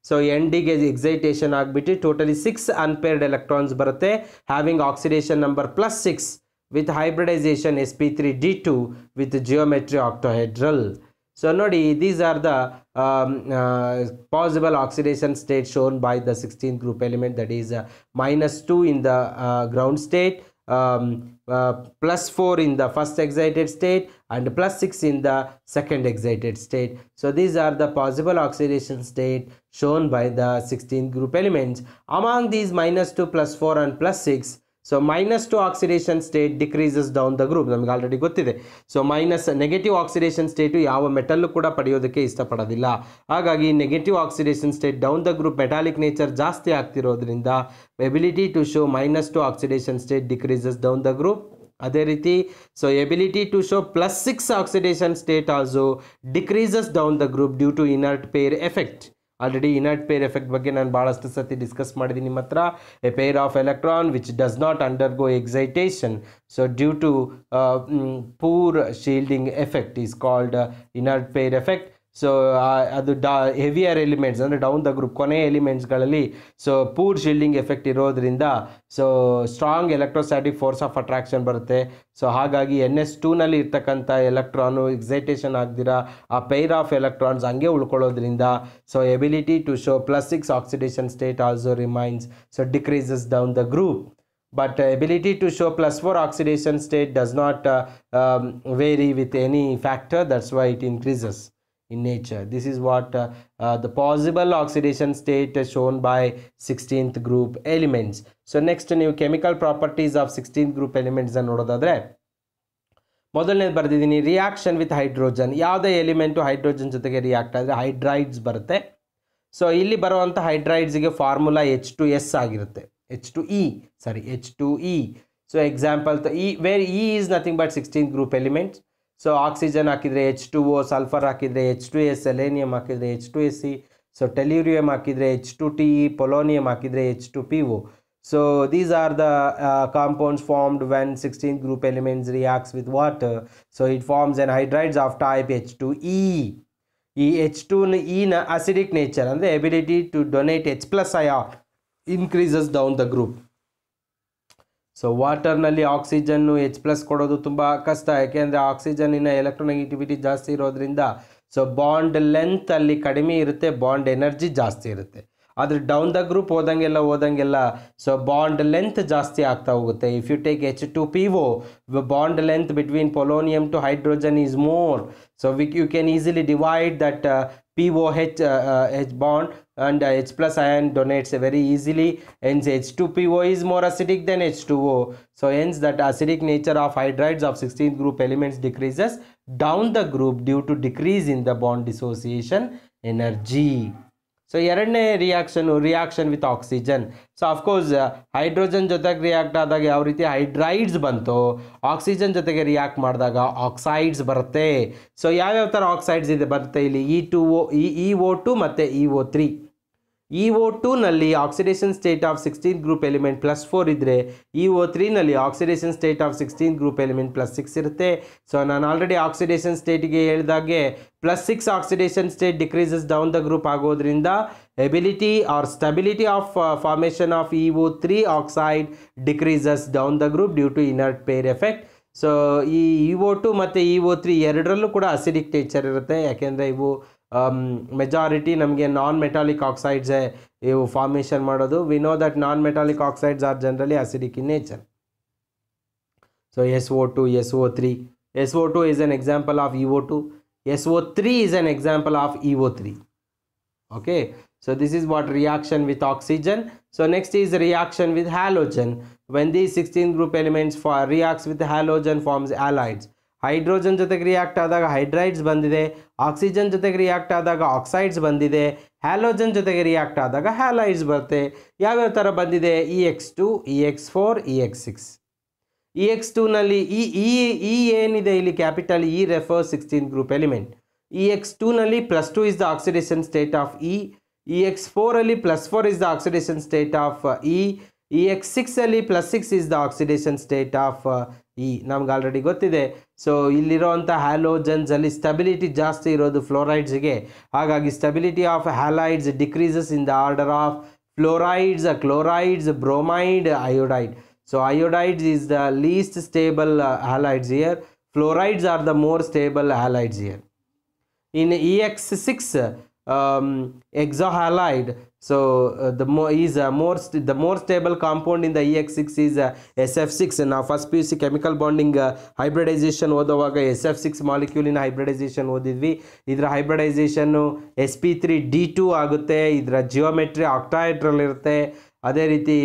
[SPEAKER 1] ಸೊ ಎನ್ ಡಿಗೆ ಎಕ್ಸೈಟೇಷನ್ ಆಗಿಬಿಟ್ಟು ಟೋಟಲಿ ಸಿಕ್ಸ್ ಅನ್ಪೇರ್ಡ್ ಎಲೆಕ್ಟ್ರಾನ್ಸ್ ಬರುತ್ತೆ having oxidation number plus six with hybridisation S P three D two with geometry octahedral so ನೋಡಿ these are the possible oxidation state shown by the sixteen group element that is minus two in the ground state plus four in the first excited state and plus six in the second excited state so these are the possible oxidation state shown by the sixteen group elements among these minus two plus four and plus six so minus two oxidation state decreases down the group ನಮಗೆ already ಗೊತ್ತಿದೆ so minus negative oxidation state ಯಾವ metal ಕೂಡ ಪಡೆಯೋದಕ್ಕೆ ಇಷ್ಟಪಡೋದಿಲ್ಲ ಹಾಗಾಗಿ negative oxidation state down the group metallic nature ಜಾಸ್ತಿ ಆಗ್ತಿರೋದ್ರಿಂದ ability to show minus two oxidation state decreases down the group Adheriti. So ability to show plus 6 oxidation state also decreases down the group due to inert pair effect. Already inert pair effect again and balastasati discuss madini matra a pair of electron which does not undergo excitation. So due to uh, mm, poor shielding effect is called uh, inert pair effect. So ಅದು ಡಾ heavier elements ಅಂದರೆ down the group ಕೊನೆಯ ಎಲಿಮೆಂಟ್ಸ್ಗಳಲ್ಲಿ so poor shielding effect ಇರೋದ್ರಿಂದ so strong electrostatic force of attraction ಬರುತ್ತೆ so ಹಾಗಾಗಿ N S ಟೂನಲ್ಲಿ ಇರ್ತಕ್ಕಂಥ ಎಲೆಕ್ಟ್ರಾನು ಎಕ್ಸೈಟೇಷನ್ ಆಗ್ದಿರಾ ಆ ಪೈರ್ ಆಫ್ ಎಲೆಕ್ಟ್ರಾನ್ಸ್ ಹಂಗೆ ಉಳ್ಕೊಳ್ಳೋದ್ರಿಂದ so ability to show plus six oxidation state also remains so decreases down the group but ability to show plus four oxidation state does not vary with any factor that's why it increases in nature. This is what uh, uh, the possible oxidation state is shown by 16th group elements. So next ನೀವು chemical properties of sixteen group ಎಲಿಮೆಂಟ್ಸನ್ನು ನೋಡೋದಾದರೆ ಮೊದಲನೇದು ಬರೆದಿದ್ದೀನಿ reaction with hydrogen ಯಾವುದೇ element hydrogen ಜೊತೆಗೆ react ಆದರೆ hydrides ಬರುತ್ತೆ ಸೊ ಇಲ್ಲಿ ಬರುವಂಥ ಹೈಡ್ರೈಡ್ಸ್ಗೆ ಫಾರ್ಮುಲಾ ಎಚ್ ಟು ಎಸ್ ಆಗಿರುತ್ತೆ H two E sorry H two E so example E very E is nothing but sixteen group elements so oxygen ಹಾಕಿದರೆ ಎಚ್ ಟು ಒ ಸಲ್ಫರ್ ಹಾಕಿದರೆ ಎಚ್ ಟು ಎಸ್ ಸೆಲೇನಿಯಮ್ ಹಾಕಿದರೆ H two S C so tellurium ಹಾಕಿದರೆ H two T E polonium ಹಾಕಿದರೆ H two P O so these are the compounds formed when sixteen group elements reacts with water so it forms an hydrides of type H two E ಈ H ಟುನ ಇನ acidic nature ಅಂದರೆ ability to donate H plus I R increases down the group so ವಾಟರ್ನಲ್ಲಿ oxygen H plus ಕೊಡೋದು ತುಂಬ ಕಷ್ಟ ಯಾಕೆಂದರೆ ಆಕ್ಸಿಜನ್ನಿನ electronegativity ಜಾಸ್ತಿ ಇರೋದ್ರಿಂದ ಸೊ ಬಾಂಡ್ ಲೆಂತ್ ಅಲ್ಲಿ ಕಡಿಮೆ ಇರುತ್ತೆ ಬಾಂಡ್ ಎನರ್ಜಿ ಜಾಸ್ತಿ ಇರುತ್ತೆ ಆದರೆ down the group, ಹೋದಂಗೆಲ್ಲ ಹೋದಂಗೆಲ್ಲ ಸೊ ಬಾಂಡ್ ಲೆಂತ್ ಜಾಸ್ತಿ ಆಗ್ತಾ ಹೋಗುತ್ತೆ if you take H two P O bond length between polonium to hydrogen is more so we you can easily divide that P O H H bond and uh, H plus ion donates very easily hence H2PO is more acidic than H2O so hence that acidic nature of hydrides of 16th group elements decreases down the group due to decrease in the bond dissociation energy. So ಎರಡನೇ reaction reaction with oxygen so of course hydrogen ಜೊತೆಗೆ react ಆದಾಗ ಯಾವ ರೀತಿ hydrides ಬಂತು oxygen ಜೊತೆಗೆ react ಮಾಡಿದಾಗ oxides ಬರುತ್ತೆ so ಯಾವ್ಯಾವ ಥರ ಆಕ್ಸೈಡ್ಸ್ ಇದೆ ಬರುತ್ತೆ ಇಲ್ಲಿ E two O E O two ಮತ್ತು E O three E O ಟೂನಲ್ಲಿ oxidation state of sixteen group element plus four ಇದ್ದರೆ ಇ ಒ ತ್ರೀನಲ್ಲಿ oxidation state of sixteen group element plus six ಇರುತ್ತೆ ಸೊ ನಾನು already oxidation ಸ್ಟೇಟಿಗೆ ಹೇಳಿದಾಗೆ plus six oxidation state decreases down the group ಆಗೋದ್ರಿಂದ ability or stability of formation of E O three oxide decreases down the group due to inert peer effect so ಈ E e O two ಮತ್ತು E e O three ಎರಡರಲ್ಲೂ ಕೂಡ acidic ಟೇಚರ್ ಇರುತ್ತೆ ಯಾಕೆಂದರೆ ಇವು majority ನಮಗೆ ನಾನ್ metallic ಆಕ್ಸೈಡ್ಸೇ ಇವು formation ಮಾಡೋದು we know that non metallic oxides are generally acidic in nature so S O two S O two, three S O two is an example of E O two S O three is an example of E O three okay so this is what reaction with oxygen so next is reaction with halogen when these 16 group elements for reacts with halogen forms halides hydrogen ಜೊತೆಗೆ react ಆದಾಗ hydrides ಬಂದಿದೆ oxygen ಜೊತೆಗೆ react ಆದಾಗ oxides ಬಂದಿದೆ halogen ಜೊತೆಗೆ react ಆದಾಗ halides ಬರುತ್ತೆ ಯಾವ್ಯಾವ ಥರ ಬಂದಿದೆ E X two E X four E X six E X ಟೂನಲ್ಲಿ ಈ ಇ ಇ ಏನಿದೆ ಇಲ್ಲಿ capital E refer sixteen group element E X ಟೂನಲ್ಲಿ plus two is the oxidation state of E E X ಫೋರಲ್ಲಿ plus four is the oxidation state of E E X ಸಿಕ್ಸಲ್ಲಿ plus six is the oxidation state of ಈ ನಮ್ಗೆ already ಗೊತ್ತಿದೆ so ಇಲ್ಲಿರೋವಂಥ ಹ್ಯಾಲೋಜನ್ಸಲ್ಲಿ stability ಜಾಸ್ತಿ ಇರೋದು ಫ್ಲೋರೈಡ್ಸ್ಗೆ ಹಾಗಾಗಿ stability of halides decreases in the order of fluorides chlorides bromide iodide so iodides is the least stable halides here fluorides are the more stable halides here in E X six halide So uh, the more is uh, more the more stable compound in the EX6 is uh, SF6. Now first pc chemical bonding uh, hybridization odavaga SF6 molecule in hybridization odidvi idra hybridization SP3 D2 ಆಗುತ್ತೆ geometry octahedral irutte ಅದೇ ರೀತಿ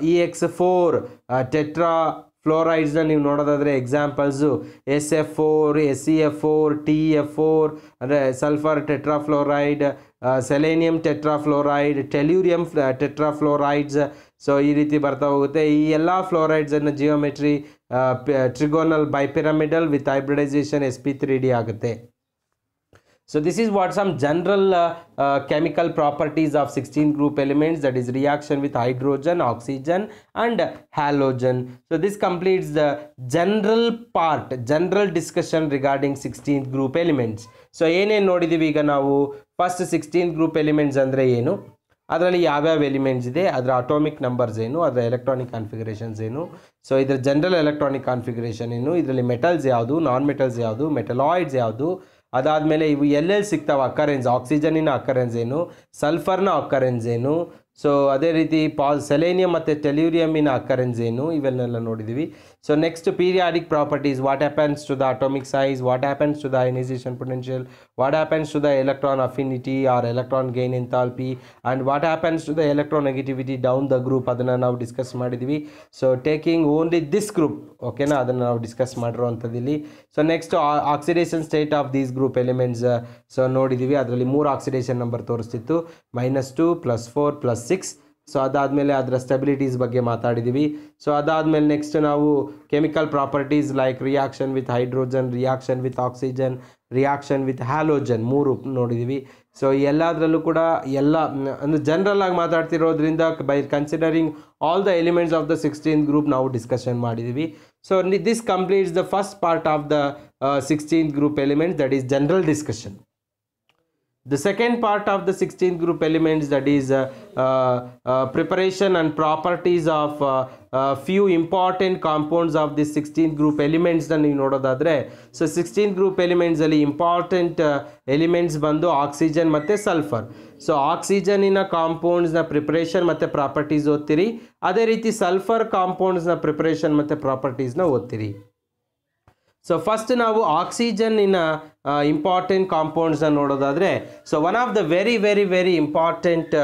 [SPEAKER 1] EX4 tetra ಫ್ಲೋರೈಡ್ಸ್ನ ನೀವು ನೋಡೋದಾದರೆ examples S F four S C F four T F four ಅಂದರೆ sulphur tetrafluoride selenium tetrafluoride tellurium tetrafluorides so ಈ ರೀತಿ ಬರ್ತಾ ಹೋಗುತ್ತೆ ಈ ಎಲ್ಲ ಫ್ಲೋರೈಡ್ಸನ್ನು geometry trigonal bipyramidal with hybridisation S P three D ಆಗುತ್ತೆ So this is what some general uh, uh, chemical properties of 16 group elements that is reaction with hydrogen, oxygen and halogen. So this completes the general part, general discussion regarding 16th group elements. So ಏನೇನು ನೋಡಿದ್ದೀವಿ ಈಗ ನಾವು first sixteen group elements ಅಂದರೆ ಏನು ಅದರಲ್ಲಿ ಯಾವ್ಯಾವ elements ಇದೆ ಅದರ ಅಟೋಮಿಕ್ ನಂಬರ್ಸ್ ಏನು ಅದರ ಎಲೆಕ್ಟ್ರಾನಿಕ್ ಕಾನ್ಫಿಗರೇಷನ್ಸ್ ಏನು ಸೊ ಇದರ ಜನರಲ್ ಎಲೆಕ್ಟ್ರಾನಿಕ್ ಕಾನ್ಫಿಗರೇಷನ್ ಏನು ಇದರಲ್ಲಿ ಮೆಟಲ್ಸ್ ಯಾವುದು ನಾನ್ ಮೆಟಲ್ಸ್ ಯಾವುದು ಮೆಟಲಾಯ್ಡ್ಸ್ ಯಾವುದು ಅದಾದಮೇಲೆ ಇವು ಎಲ್ಲೆಲ್ಲಿ ಸಿಗ್ತಾವೆ ಅಕರೆನ್ಸ್ ಆಕ್ಸಿಜನಿನ ಅಕರೆನ್ಸ್ ಏನು ಸಲ್ಫರ್ನ ಅಕರೆನ್ಸ್ ಏನು ಸೊ ಅದೇ ರೀತಿ ಪಾಲ್ ಸೆಲೇನಿಯಂ ಮತ್ತು ಟೆಲ್ಯೂರಿಯಮಿನ ಅಕರೆನ್ಸ್ ಏನು ಇವೆಲ್ಲನೆಲ್ಲ ನೋಡಿದ್ದೀವಿ So next to periodic properties, what happens to the atomic size? What happens to the ionization potential? What happens to the electron affinity or electron gain enthalpy? And what happens to the electronegativity down the group? Adana now discuss madidivi. So taking only this group, okay na adana now discuss madro thadili. So next to oxidation state of these group elements. so node idivi adrali more oxidation number torustitu minus two plus four plus six. So ಅದಾದಮೇಲೆ ಅದರ stabilities ಬಗ್ಗೆ ಮಾತಾಡಿದ್ದೀವಿ so ಅದಾದಮೇಲೆ next ನಾವು chemical properties like reaction with hydrogen reaction with oxygen reaction with halogen ಮೂರು ನೋಡಿದ್ದೀವಿ so ಎಲ್ಲದರಲ್ಲೂ ಕೂಡ ಎಲ್ಲ ಅಂದರೆ ಜನರಲ್ ಆಗಿ ಮಾತಾಡ್ತಿರೋದ್ರಿಂದ by considering all the elements of the sixteen group ನಾವು ಡಿಸ್ಕಷನ್ ಮಾಡಿದ್ದೀವಿ so this completes the first part of the sixteen group element that is general discussion the second part of the 16th group elements that is preparation and properties of few important compounds of the of group 16th ನೀವು ನೋಡೋದಾದರೆ so sixteen group ಎಲಿಮೆಂಟ್ಸಲ್ಲಿ important elements ಬಂದು oxygen ಮತ್ತು sulphur so ಆಕ್ಸಿಜನಿನ ಕಾಂಪೌಂಡ್ಸ್ನ preparation ಮತ್ತು properties ಓದ್ತೀರಿ ಅದೇ ರೀತಿ ಸಲ್ಫರ್ ಕಾಂಪೌಂಡ್ಸ್ನ ಪ್ರಿಪ್ರೇಷನ್ ಮತ್ತು ಪ್ರಾಪರ್ಟೀಸ್ನ ಓದ್ತೀರಿ ಸೊ ಫಸ್ಟ್ ನಾವು ಆಕ್ಸಿಜನ್ನಿನ ಇಂಪಾರ್ಟೆಂಟ್ ಕಾಂಪೌಂಡ್ಸ್ನ ನೋಡೋದಾದರೆ so one of the very very very important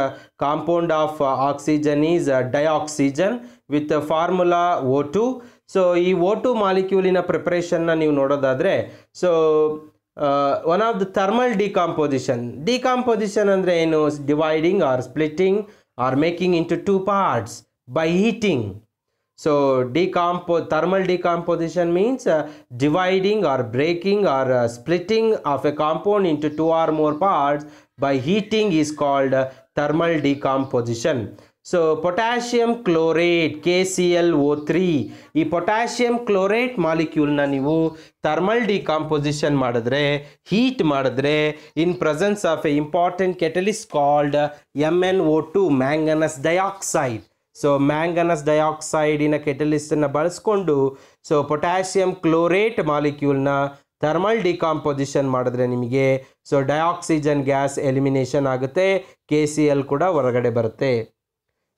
[SPEAKER 1] compound of oxygen is dioxygen with formula O two so ಈ ಓ ಟು ಮಾಲಿಕ್ಯೂಲಿನ ಪ್ರಿಪ್ರೇಷನ್ನ ನೀವು ನೋಡೋದಾದರೆ so one of the thermal decomposition decomposition ಅಂದರೆ ಏನು dividing or splitting or making into two parts by heating So decompo thermal decomposition means uh, dividing or breaking or uh, splitting of a compound into two or more parts by heating is called uh, thermal decomposition. So potassium chlorate KClO3 ಈ potassium chlorate molecule moleculeನ ನೀವು thermal decomposition ಮಾಡಿದ್ರೆ heat ಮಾಡಿದ್ರೆ in presence of a important catalyst called MnO2 manganese dioxide so manganese ಡೈಆಕ್ಸೈಡಿನ ಕೆಟಲಿಸ್ಟನ್ನು ಬಳಸ್ಕೊಂಡು so potassium chlorate ಮಾಲಿಕ್ಯೂಲ್ನ thermal decomposition ಮಾಡಿದ್ರೆ ನಿಮಗೆ ಸೊ ಡೈಆಕ್ಸಿಜನ್ ಗ್ಯಾಸ್ ಎಲಿಮಿನೇಷನ್ ಆಗುತ್ತೆ ಕೆ ಸಿ ಎಲ್ ಕೂಡ ಹೊರಗಡೆ ಬರುತ್ತೆ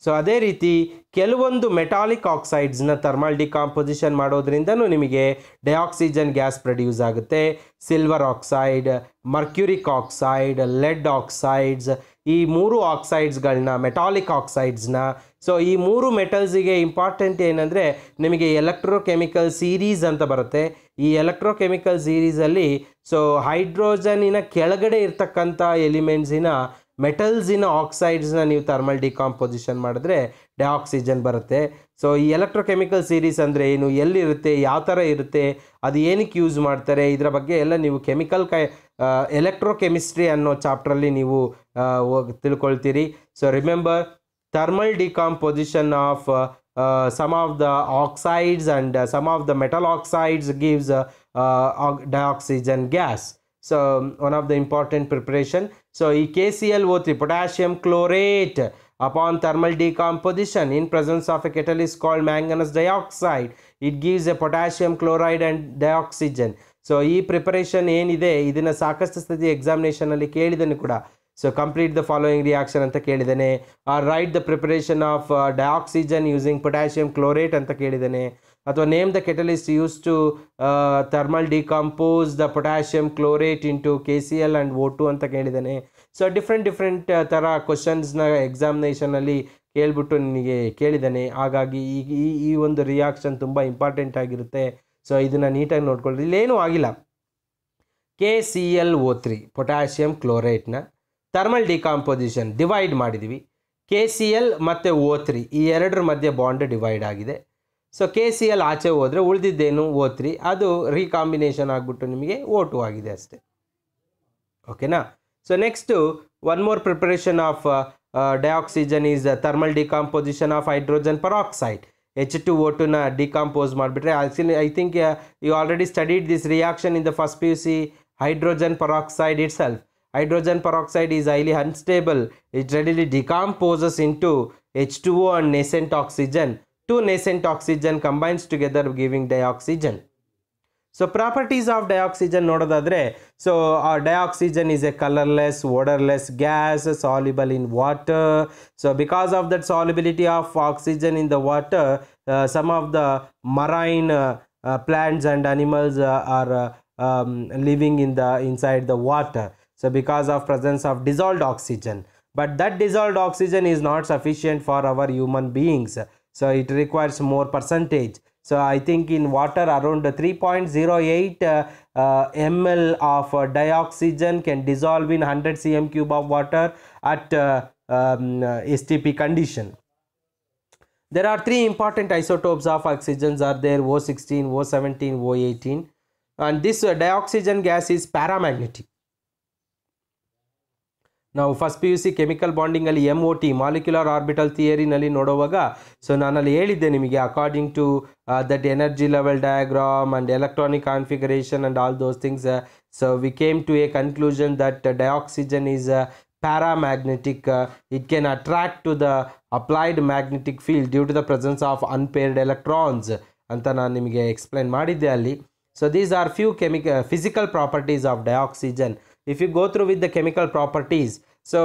[SPEAKER 1] ಸೊ ಅದೇ ರೀತಿ ಕೆಲವೊಂದು ಮೆಟಾಲಿಕ್ ಆಕ್ಸೈಡ್ಸ್ನ ಥರ್ಮಲ್ ಡಿಕಾಂಪೊಸಿಷನ್ ಮಾಡೋದ್ರಿಂದನೂ ನಿಮಗೆ ಡೈಆಕ್ಸಿಜನ್ ಗ್ಯಾಸ್ ಪ್ರೊಡ್ಯೂಸ್ ಆಗುತ್ತೆ silver oxide mercuric oxide lead oxides ಈ ಮೂರು ಆಕ್ಸೈಡ್ಸ್ಗಳನ್ನ ಮೆಟಾಲಿಕ್ ಆಕ್ಸೈಡ್ಸ್ನ ಸೊ ಈ ಮೂರು ಮೆಟಲ್ಸಿಗೆ ಇಂಪಾರ್ಟೆಂಟ್ ಏನಂದರೆ ನಿಮಗೆ ಎಲೆಕ್ಟ್ರೋಕೆಮಿಕಲ್ ಸೀರೀಸ್ ಅಂತ ಬರುತ್ತೆ ಈ ಎಲೆಕ್ಟ್ರೋಕೆಮಿಕಲ್ ಸೀರೀಸಲ್ಲಿ ಸೊ ಹೈಡ್ರೋಜನಿನ ಕೆಳಗಡೆ ಇರ್ತಕ್ಕಂಥ ಎಲಿಮೆಂಟ್ಸಿನ ಮೆಟಲ್ಸಿನ ಆಕ್ಸೈಡ್ಸ್ನ ನೀವು ಥರ್ಮಲ್ ಡಿಕಾಂಪೊಸಿಷನ್ ಮಾಡಿದ್ರೆ ಡೈಆಕ್ಸಿಜನ್ ಬರುತ್ತೆ ಸೊ ಈ ಎಲೆಕ್ಟ್ರೋಕೆಮಿಕಲ್ ಸೀರೀಸ್ ಅಂದರೆ ಏನು ಎಲ್ಲಿರುತ್ತೆ ಯಾವ ಥರ ಇರುತ್ತೆ ಅದು ಏನಕ್ಕೆ ಯೂಸ್ ಮಾಡ್ತಾರೆ ಇದರ ಬಗ್ಗೆ ಎಲ್ಲ ನೀವು ಕೆಮಿಕಲ್ ಕೈ ಎಲೆಕ್ಟ್ರೋಕೆಮಿಸ್ಟ್ರಿ ಅನ್ನೋ ಚಾಪ್ಟ್ರಲ್ಲಿ ನೀವು ತಿಳ್ಕೊಳ್ತೀರಿ so remember thermal decomposition of some of the oxides and some of the metal oxides gives dioxygen gas so one of the important preparation so ee kclo3 potassium chlorate upon thermal decomposition in presence of a catalyst called manganese dioxide it gives a potassium chloride and dioxygen so ee preparation enide idina sakastha sthiti examination alli kelidenu kuda so complete the following reaction anta kelidane or write the preparation of dioxygen using potassium chlorate anta kelidane ಅಥವಾ name the catalyst use to thermal decompose the potassium chlorate into K C L and O two ಅಂತ ಕೇಳಿದ್ದಾನೆ so different different ಥರ ಕ್ವಶನ್ಸ್ನ ಎಕ್ಸಾಮಿನೇಷನಲ್ಲಿ ಕೇಳಿಬಿಟ್ಟು ನಿನಗೆ ಕೇಳಿದ್ದಾನೆ ಹಾಗಾಗಿ ಈಗ ಈ ಈ ಒಂದು ರಿಯಾಕ್ಷನ್ ತುಂಬ ಇಂಪಾರ್ಟೆಂಟ್ ಆಗಿರುತ್ತೆ ಸೊ ಇದನ್ನು ನೀಟಾಗಿ ನೋಡ್ಕೊಳ್ಳಿ ಇಲ್ಲೇನೂ ಆಗಿಲ್ಲ K C L O three potassium ಕ್ಲೋರೈಟ್ನ ಥರ್ಮಲ್ ಡಿಕಾಂಪೋಸಿಷನ್ ಡಿವೈಡ್ ಮಾಡಿದ್ವಿ ಕೆ ಸಿ ಎಲ್ ಮತ್ತು ಓ ತ್ರೀ ಈ ಎರಡರ ಮಧ್ಯೆ ಬಾಂಡ್ ಡಿವೈಡ್ ಆಗಿದೆ ಸೊ ಕೆ ಸಿ ಎಲ್ ಆಚೆ ಹೋದರೆ ಉಳಿದಿದ್ದೇನು ಓತ್ರಿ ಅದು ರೀಕಾಂಬಿನೇಷನ್ ಆಗಿಬಿಟ್ಟು ನಿಮಗೆ ಓಟು ಆಗಿದೆ ಅಷ್ಟೆ ಓಕೆನಾ so next one more preparation of dioxygen is thermal decomposition of hydrogen peroxide H two O ಟುನ ಡಿಕಾಂಪೋಸ್ ಮಾಡಿಬಿಟ್ರೆ actually I think you already studied this reaction in the first P U C hydrogen peroxide itself hydrogen peroxide is highly unstable it readily decomposes into H two O and nascent oxygen two nascent oxygen combines together giving dioxygen. So properties of dioxygen the nodadadre. So our dioxygen is a colorless, waterless gas, soluble in water. So because of that solubility of oxygen in the water, uh, some of the marine uh, uh, plants and animals are um, living in the inside the water. So because of presence of dissolved oxygen. But that dissolved oxygen is not sufficient for our human beings so it requires more percentage so I think in water around 3.08 uh, uh, ml of uh, dioxygen can dissolve in 100 cm cube of water at uh, um, uh, STP condition. There are three important isotopes of oxygens are there O16, O17, O18 and this uh, dioxygen gas is paramagnetic. ನಾವು first P U C chemical ಬಾಂಡಿಂಗಲ್ಲಿ M O T molecular orbital ಥಿಯರಿನಲ್ಲಿ ನೋಡುವಾಗ so ನಾನಲ್ಲಿ ಹೇಳಿದ್ದೆ ನಿಮಗೆ according to that energy level diagram and electronic configuration and all those things so we came to a conclusion that dioxygen is paramagnetic it can attract to the applied magnetic field due to presence presence of electrons electrons ಅಂತ ನಾನು ನಿಮಗೆ explain ಮಾಡಿದ್ದೆ ಅಲ್ಲಿ so these are few ಕೆಮಿಕ physical properties of dioxygen if you go through with the chemical properties so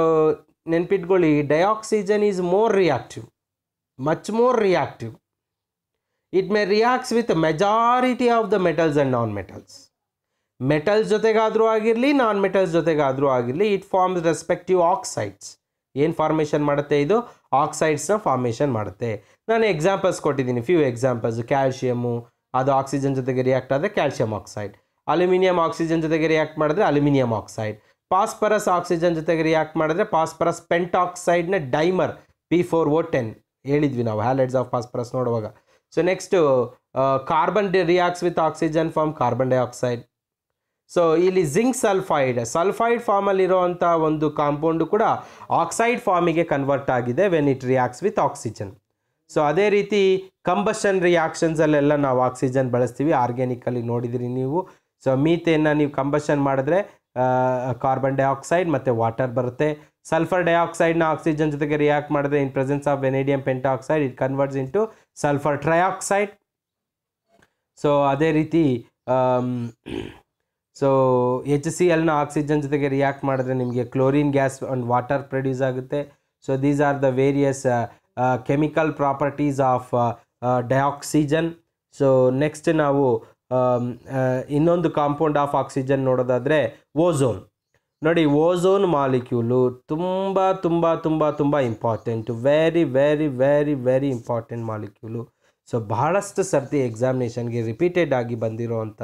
[SPEAKER 1] ನೆನ್ಪಿಟ್ಕೊಳ್ಳಿ dioxygen is more reactive much more reactive it may reacts with majority of the metals and non metals metals ಜೊತೆಗಾದರೂ ಆಗಿರಲಿ non metals ಜೊತೆಗಾದರೂ ಆಗಿರಲಿ it forms respective oxides ಏನು formation ಮಾಡುತ್ತೆ ಇದು ಆಕ್ಸೈಡ್ಸ್ನ formation ಮಾಡುತ್ತೆ ನಾನು ಎಕ್ಸಾಂಪಲ್ಸ್ ಕೊಟ್ಟಿದ್ದೀನಿ ಫ್ಯೂ ಎಕ್ಸಾಂಪಲ್ಸ್ ಕ್ಯಾಲ್ಶಿಯಮು ಅದು ಆಕ್ಸಿಜನ್ ಜೊತೆಗೆ ರಿಯಾಕ್ಟ್ ಆದರೆ ಕ್ಯಾಲ್ಶಿಯಂ ಆಕ್ಸೈಡ್ ಅಲ್ಯೂಮಿನಿಯಂ ಆಕ್ಸಿಜನ್ ಜೊತೆಗೆ ರಿಯಾಕ್ಟ್ ಮಾಡಿದ್ರೆ ಅಲ್ಯೂಮಿನಿಯಂ ಆಕ್ಸೈಡ್ ಫಾಸ್ಫರಸ್ ಆಕ್ಸಿಜನ್ ಜೊತೆಗೆ ರಿಯಾಕ್ಟ್ ಮಾಡಿದ್ರೆ ಫಾಸ್ಫರಸ್ ಪೆಂಟಾಕ್ಸೈಡ್ನ dimer P four O ten ಹೇಳಿದ್ವಿ ನಾವು ಹ್ಯಾಲೆಡ್ಸ್ ಆಫ್ ಫಾಸ್ಫರಸ್ ನೋಡುವಾಗ so next carbon D reacts with oxygen form carbon dioxide so ಇಲ್ಲಿ ಜಿಂಕ್ ಸಲ್ಫೈಡ್ ಸಲ್ಫೈಡ್ ಫಾರ್ಮಲ್ಲಿರುವಂಥ ಒಂದು ಕಾಂಪೌಂಡು ಕೂಡ ಆಕ್ಸೈಡ್ ಫಾರ್ಮಿಗೆ ಕನ್ವರ್ಟ್ ಆಗಿದೆ when it reacts with oxygen so ಅದೇ ರೀತಿ ಕಂಬಷನ್ ರಿಯಾಕ್ಷನ್ಸಲ್ಲೆಲ್ಲ ನಾವು ಆಕ್ಸಿಜನ್ ಬಳಸ್ತೀವಿ ಆರ್ಗ್ಯಾನಿಕಲ್ಲಿ ನೋಡಿದಿರಿ ನೀವು ಸೊ ಮೀತೆಯನ್ನು ನೀವು ಕಂಬಷನ್ ಮಾಡಿದ್ರೆ ಕಾರ್ಬನ್ ಡೈಆಕ್ಸೈಡ್ ಮತ್ತು ವಾಟರ್ ಬರುತ್ತೆ ಸಲ್ಫರ್ ಡೈಆಕ್ಸೈಡ್ನ ಆಕ್ಸಿಜನ್ ಜೊತೆಗೆ ರಿಯಾಕ್ಟ್ ಮಾಡಿದ್ರೆ in presence of vanadium pentoxide it converts into sulphur trioxide so ಅದೇ ರೀತಿ ಸೊ ಎಚ್ ಸಿ ಎಲ್ನ ಆಕ್ಸಿಜನ್ ಜೊತೆಗೆ ರಿಯಾಕ್ಟ್ ಮಾಡಿದ್ರೆ ನಿಮಗೆ chlorine gas and water produce ಆಗುತ್ತೆ so these are the various chemical properties of dioxygen so next ನಾವು ಇನ್ನೊಂದು compound of oxygen ನೋಡೋದಾದರೆ ಓಝೋನ್ ನೋಡಿ ಓಝೋನ್ ಮಾಲಿಕ್ಯೂಲು ತುಂಬ ತುಂಬ ತುಂಬ ತುಂಬ important very very very very important molecule so ಬಹಳಷ್ಟು ಸರ್ತಿ ಎಕ್ಸಾಮಿನೇಷನ್ಗೆ ರಿಪೀಟೆಡ್ ಆಗಿ ಬಂದಿರುವಂಥ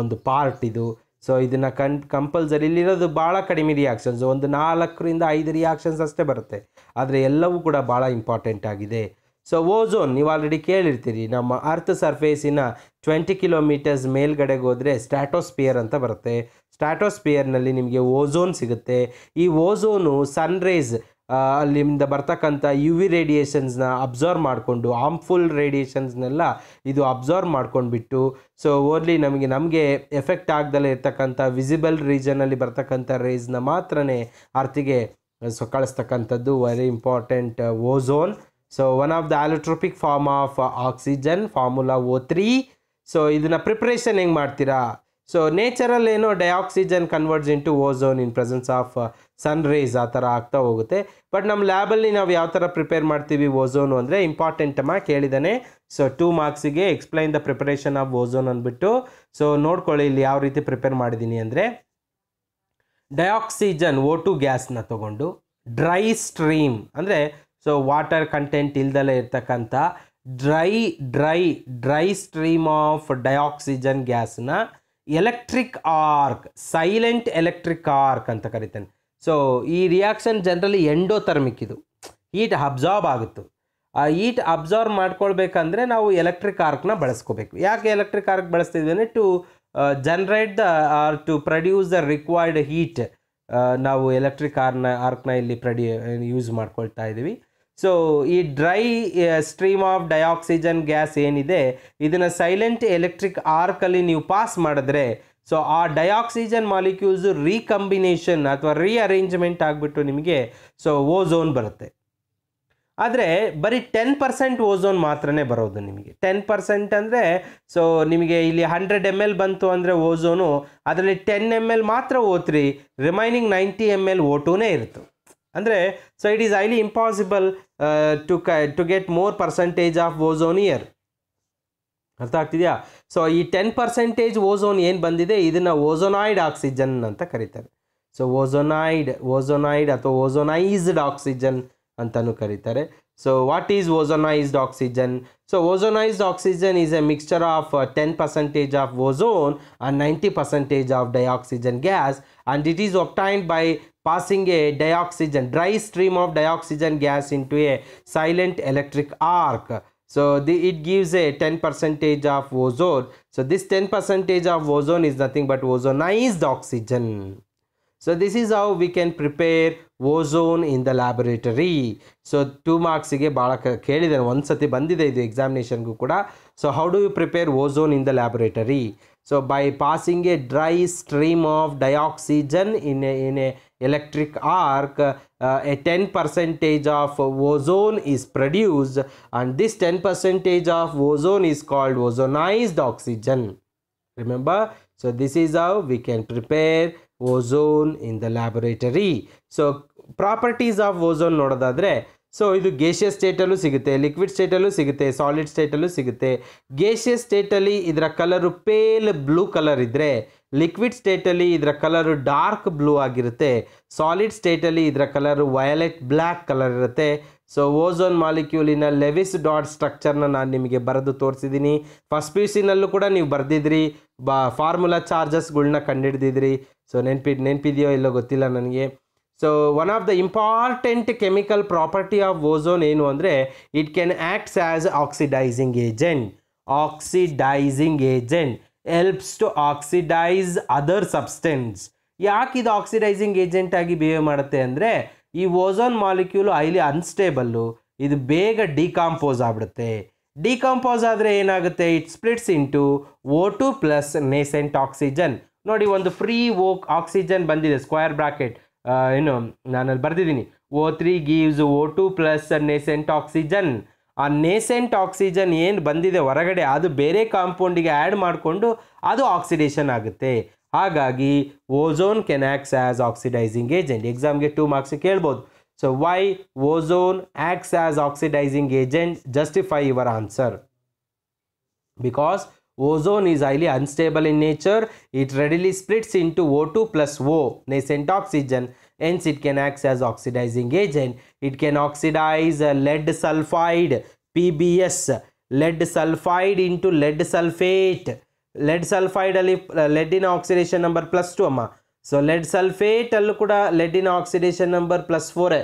[SPEAKER 1] ಒಂದು ಪಾರ್ಟ್ ಇದು ಸೊ ಇದನ್ನು ಕನ್ ಕಂಪಲ್ಸರಿ ಇಲ್ಲಿರೋದು ಭಾಳ ಕಡಿಮೆ ರಿಯಾಕ್ಷನ್ಸ್ ಒಂದು ನಾಲ್ಕರಿಂದ ಐದು ರಿಯಾಕ್ಷನ್ಸ್ ಅಷ್ಟೇ ಬರುತ್ತೆ ಆದರೆ ಎಲ್ಲವೂ ಕೂಡ ಭಾಳ ಇಂಪಾರ್ಟೆಂಟ್ ಆಗಿದೆ ಸೊ ಓಝೋನ್ ನೀವು ಆಲ್ರೆಡಿ ಕೇಳಿರ್ತೀರಿ ನಮ್ಮ ಅರ್ತ್ ಸರ್ಫೇಸಿನ ಟ್ವೆಂಟಿ ಕಿಲೋಮೀಟರ್ಸ್ ಮೇಲ್ಗಡೆಗೆ ಹೋದರೆ ಸ್ಟ್ಯಾಟೋಸ್ಪಿಯರ್ ಅಂತ ಬರುತ್ತೆ ಸ್ಟ್ಯಾಟೋಸ್ಪಿಯರ್ನಲ್ಲಿ ನಿಮಗೆ ಓಝೋನ್ ಸಿಗುತ್ತೆ ಈ ಓಝೋನು ಸನ್ರೈಸ್ ಅಲ್ಲಿಂದ ಬರ್ತಕ್ಕಂಥ ಯು ವಿ ರೇಡಿಯೇಷನ್ಸ್ನ ಅಬ್ಸರ್ವ್ ಮಾಡಿಕೊಂಡು ಹಾರ್ಮ್ಫುಲ್ ರೇಡಿಯೇಷನ್ಸ್ನೆಲ್ಲ ಇದು ಅಬ್ಸರ್ವ್ ಮಾಡ್ಕೊಂಡ್ಬಿಟ್ಟು ಸೊ ಓನ್ಲಿ ನಮಗೆ ನಮಗೆ ಎಫೆಕ್ಟ್ ಆಗ್ದಲೇ ಇರ್ತಕ್ಕಂಥ ವಿಸಿಬಲ್ ರೀಜನಲ್ಲಿ ಬರ್ತಕ್ಕಂಥ ರೇಸ್ನ ಮಾತ್ರನೇ ಅರ್ಥಿಗೆ ಸೊ ಕಳಿಸ್ತಕ್ಕಂಥದ್ದು very important ozone so one of the the form of oxygen formula O three so ಇದನ್ನ ಪ್ರಿಪ್ರೇಷನ್ ಹೆಂಗೆ ಮಾಡ್ತೀರಾ ಸೊ ನೇಚರಲ್ಲಿ ಏನೋ dioxygen converts into ozone in presence of sun rays ಆ ಥರ ಆಗ್ತಾ ಹೋಗುತ್ತೆ ಬಟ್ ನಮ್ಮ ಲ್ಯಾಬಲ್ಲಿ ನಾವು ಯಾವ ಥರ ಪ್ರಿಪೇರ್ ಮಾಡ್ತೀವಿ ಓಝೋನು ಅಂದರೆ ಇಂಪಾರ್ಟೆಂಟ್ ಅಮ್ಮ ಕೇಳಿದ್ದಾನೆ ಸೊ ಟೂ ಮಾರ್ಕ್ಸಿಗೆ explain the preparation of ozone ಅಂದ್ಬಿಟ್ಟು ಸೊ ನೋಡ್ಕೊಳ್ಳಿ ಇಲ್ಲಿ ಯಾವ ರೀತಿ ಪ್ರಿಪೇರ್ ಮಾಡಿದ್ದೀನಿ ಅಂದರೆ ಡೈಆಕ್ಸಿಜನ್ ಓ ಟು ಗ್ಯಾಸ್ನ ತೊಗೊಂಡು ಡ್ರೈ ಸ್ಟ್ರೀಮ್ ಅಂದರೆ ಸೊ ವಾಟರ್ ಕಂಟೆಂಟ್ ಇಲ್ದಲೇ ಇರ್ತಕ್ಕಂಥ dry dry dry stream of dioxygen ಗ್ಯಾಸ್ನ electric arc silent electric arc ಅಂತ ಕರಿತಾನೆ ಸೊ ಈ ರಿಯಾಕ್ಷನ್ ಜನರಲಿ ಎಂಡೋಥರ್ಮಿಕ್ ಇದು ಹೀಟ್ ಅಬ್ಸಾರ್ಬ್ ಆಗುತ್ತೆ ಆ ಹೀಟ್ ಅಬ್ಸಾರ್ಬ್ ಮಾಡ್ಕೊಳ್ಬೇಕಂದ್ರೆ ನಾವು ಎಲೆಕ್ಟ್ರಿಕ್ ಆರ್ಕ್ನ ಬಳಸ್ಕೋಬೇಕು ಯಾಕೆ ಎಲೆಕ್ಟ್ರಿಕ್ ಆರ್ಕ್ ಬಳಸ್ತಿದ್ವಿ ಅಂದರೆ to generate the or to produce the required heat ನಾವು ಎಲೆಕ್ಟ್ರಿಕ್ ಆರ್ನ ಆರ್ಕ್ನ ಇಲ್ಲಿ ಪ್ರೊಡ್ಯೂ ಯೂಸ್ ಮಾಡ್ಕೊಳ್ತಾ ಇದ್ದೀವಿ ಸೊ ಈ dry stream of dioxygen gas ಏನಿದೆ ಇದನ್ನು ಸೈಲೆಂಟ್ ಎಲೆಕ್ಟ್ರಿಕ್ ಆರ್ಕಲ್ಲಿ ನೀವು ಪಾಸ್ ಮಾಡಿದ್ರೆ ಸೊ ಆ ಡೈಆಕ್ಸಿಜನ್ ಮಾಲಿಕ್ಯೂಲ್ಸು ರೀಕಂಬಿನೇಷನ್ ಅಥವಾ ರೀಅರೇಂಜ್ಮೆಂಟ್ ಆಗಿಬಿಟ್ಟು ನಿಮಗೆ ಸೊ ಓಝೋನ್ ಬರುತ್ತೆ ಆದರೆ ಬರೀ ಟೆನ್ ಪರ್ಸೆಂಟ್ ಓಝೋನ್ ಮಾತ್ರನೇ ಬರೋದು ನಿಮಗೆ ಟೆನ್ ಪರ್ಸೆಂಟ್ ಅಂದರೆ ಸೊ ನಿಮಗೆ ಇಲ್ಲಿ ಹಂಡ್ರೆಡ್ ಎಮ್ ಎಲ್ ಬಂತು ಅಂದರೆ ಓಝೋನು ಅದರಲ್ಲಿ ಟೆನ್ ಎಮ್ ಎಲ್ ಮಾತ್ರ O three remaining ninety M L ಓಟೂನೇ ಇರುತ್ತೆ ಅಂದರೆ so it is highly impossible to ಕ to get more percentage of ozone here ಅರ್ಥ ಆಗ್ತಿದೆಯಾ ಸೊ ಈ ಟೆನ್ ಪರ್ಸೆಂಟೇಜ್ ಓಝೋನ್ ಏನು ಬಂದಿದೆ ಇದನ್ನು ಓಝೋನಾಯ್ಡ್ ಆಕ್ಸಿಜನ್ ಅಂತ ಕರೀತಾರೆ ಸೊ ಓಝೋನಾಯ್ಡ್ ಓಝೋನಾಯ್ಡ್ ಅಥವಾ ಓಝೋನೈಸ್ಡ್ ಆಕ್ಸಿಜನ್ ಅಂತಲೂ ಕರೀತಾರೆ so what is ozonised oxygen so ozonised oxygen is a mixture of ten percentage of ozone and ninety percentage of oxygen gas and it is obtained by passing a dioxygen dry stream of dioxygen gas into a silent electric arc so the, it gives a 10 percentage of ozone so this 10 percentage of ozone is nothing but ozonized oxygen so this is how we can prepare ozone in the laboratory so two marks ige baala kelidare one sati bandide idu examination gu kuda so how do you prepare ozone in the laboratory so by passing a dry stream of dioxygen in a, in a electric arc a ten percentage of ozone is produced and this ten percentage of ozone is called ozonised oxygen remember so this is how we can prepare ozone in the laboratory so properties of ozone ನೋಡೋದಾದ್ರೆ so ಇದು gaseous ಸ್ಟೇಟಲ್ಲೂ ಸಿಗುತ್ತೆ liquid ಸ್ಟೇಟಲ್ಲೂ ಸಿಗುತ್ತೆ solid ಸ್ಟೇಟಲ್ಲೂ ಸಿಗುತ್ತೆ gaseous ಸ್ಟೇಟಲ್ಲಿ ಇದರ colour pale blue colour ಇದ್ದರೆ liquid ಸ್ಟೇಟಲ್ಲಿ ಇದರ ಕಲರು ಡಾರ್ಕ್ ಬ್ಲೂ ಆಗಿರುತ್ತೆ ಸಾಲಿಡ್ ಸ್ಟೇಟಲ್ಲಿ ಇದರ ಕಲರು ವಯಲೆಟ್ ಬ್ಲ್ಯಾಕ್ ಕಲರ್ ಇರುತ್ತೆ ಸೊ ಓಝೋನ್ ಮಾಲಿಕ್ಯೂಲಿನ ಲೆವಿಸ್ ಡಾಟ್ ಸ್ಟ್ರಕ್ಚರ್ನ ನಾನು ನಿಮಗೆ ಬರೆದು ತೋರಿಸಿದ್ದೀನಿ ಫಸ್ಟ್ ಪಿ ಸಿನಲ್ಲೂ ಕೂಡ ನೀವು ಬರೆದಿದ್ರಿ ಬ ಫಾರ್ಮುಲಾ ಚಾರ್ಜಸ್ಗಳನ್ನ ಕಂಡುಹಿಡಿದಿದ್ರಿ ಸೊ ನೆನಪಿ ನೆನ್ಪಿದೆಯೋ ಇಲ್ಲೋ ಗೊತ್ತಿಲ್ಲ ನನಗೆ so one of the important chemical property of ozone ಏನು ಅಂದರೆ it can acts as oxidising agent oxidising agent helps to oxidise other substance ಯಾಕೆ ಇದು ಆಕ್ಸಿಡೈಸಿಂಗ್ ಏಜೆಂಟ್ ಆಗಿ ಬಿಹೇವ್ ಮಾಡುತ್ತೆ ಅಂದರೆ ಈ ಓಝೋನ್ ಮಾಲಿಕ್ಯೂಲು ಐಲಿ ಅನ್ಸ್ಟೇಬಲ್ಲು ಇದು ಬೇಗ ಡಿಕಾಂಪೋಸ್ ಆಗ್ಬಿಡುತ್ತೆ ಡಿಕಾಂಪೋಸ್ ಆದರೆ ಏನಾಗುತ್ತೆ it splits into O two plus nascent oxygen ನೋಡಿ ಒಂದು ಫ್ರೀ ಓ ಆಕ್ಸಿಜನ್ ಬಂದಿದೆ ಸ್ಕ್ವೇರ್ ಬ್ರಾಕೆಟ್ ಏನು ನಾನಲ್ಲಿ ಬರೆದಿದ್ದೀನಿ O three gives O two plus nascent oxygen ಆ ನೇಸೆಂಟ್ ಆಕ್ಸಿಜನ್ ಏನು ಬಂದಿದೆ ಹೊರಗಡೆ ಅದು ಬೇರೆ ಕಾಂಪೌಂಡಿಗೆ ಆ್ಯಡ್ ಮಾಡಿಕೊಂಡು ಅದು ಆಕ್ಸಿಡೇಷನ್ ಆಗುತ್ತೆ ಹಾಗಾಗಿ ozone can acts as oxidising agent ಎಕ್ಸಾಮ್ಗೆ ಟೂ ಮಾರ್ಕ್ಸ್ ಕೇಳ್ಬೋದು so why ozone acts as oxidising agent justify your answer because ozone is highly unstable in nature it readily splits into O two plus O nascent oxygen hence it can acts as oxidising agent it can oxidise lead sulphide PBS, lead sulfide into lead sulfate. Lead sulphide ಅಲ್ಲಿ ಲೆಡ್ಡಿನ oxidation number plus two ಅಮ್ಮ so LED sulphate ಅಲ್ಲೂ ಕೂಡ ಲೆಡ್ಡಿನ oxidation number plus ಫೋರೇ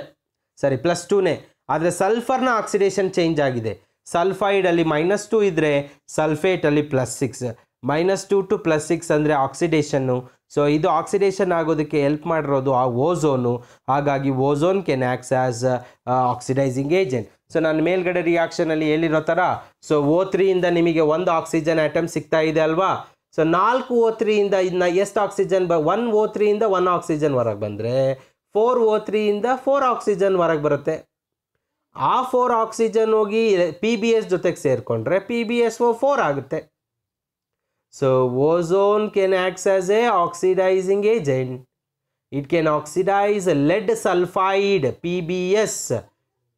[SPEAKER 1] sorry plus ಟೂನೇ ಆದರೆ ಸಲ್ಫರ್ನ ಆಕ್ಸಿಡೇಷನ್ ಚೇಂಜ್ ಆಗಿದೆ ಸಲ್ಫೈಡ್ ಅಲ್ಲಿ ಮೈನಸ್ ಟು ಇದ್ದರೆ ಸಲ್ಫೇಟ್ ಅಲ್ಲಿ plus six minus two two plus six ಅಂದರೆ ಆಕ್ಸಿಡೇಷನ್ನು ಸೊ ಇದು ಆಕ್ಸಿಡೇಷನ್ ಆಗೋದಕ್ಕೆ ಹೆಲ್ಪ್ ಮಾಡಿರೋದು ಆ ಓಝೋನು ಹಾಗಾಗಿ ozone can acts as oxidising agent so ನಾನು ಮೇಲ್ಗಡೆ ರಿಯಾಕ್ಷನಲ್ಲಿ ಹೇಳಿರೋ ಥರ ಸೊ ಓ ತ್ರೀಯಿಂದ ನಿಮಗೆ ಒಂದು ಆಕ್ಸಿಜನ್ ಐಟಮ್ ಸಿಗ್ತಾ ಇದೆ ಅಲ್ವಾ ಸೊ ನಾಲ್ಕು ಓ ತ್ರೀಯಿಂದ ಇದನ್ನ ಎಷ್ಟು ಆಕ್ಸಿಜನ್ ಬ ಒನ್ ಓ ತ್ರೀಯಿಂದ ಒನ್ ಆಕ್ಸಿಜನ್ ಹೊರಗೆ ಬಂದರೆ ಫೋರ್ ಓ ತ್ರೀಯಿಂದ ಫೋರ್ ಆಕ್ಸಿಜನ್ ಹೊರಗೆ ಬರುತ್ತೆ ಆ ಫೋರ್ ಆಕ್ಸಿಜನ್ ಹೋಗಿ ಪಿ ಬಿ ಎಸ್ ಜೊತೆಗೆ ಸೇರಿಕೊಂಡ್ರೆ P B S O four ಆಗುತ್ತೆ so ozone can acts as a oxidising agent it can oxidise lead sulphide P B S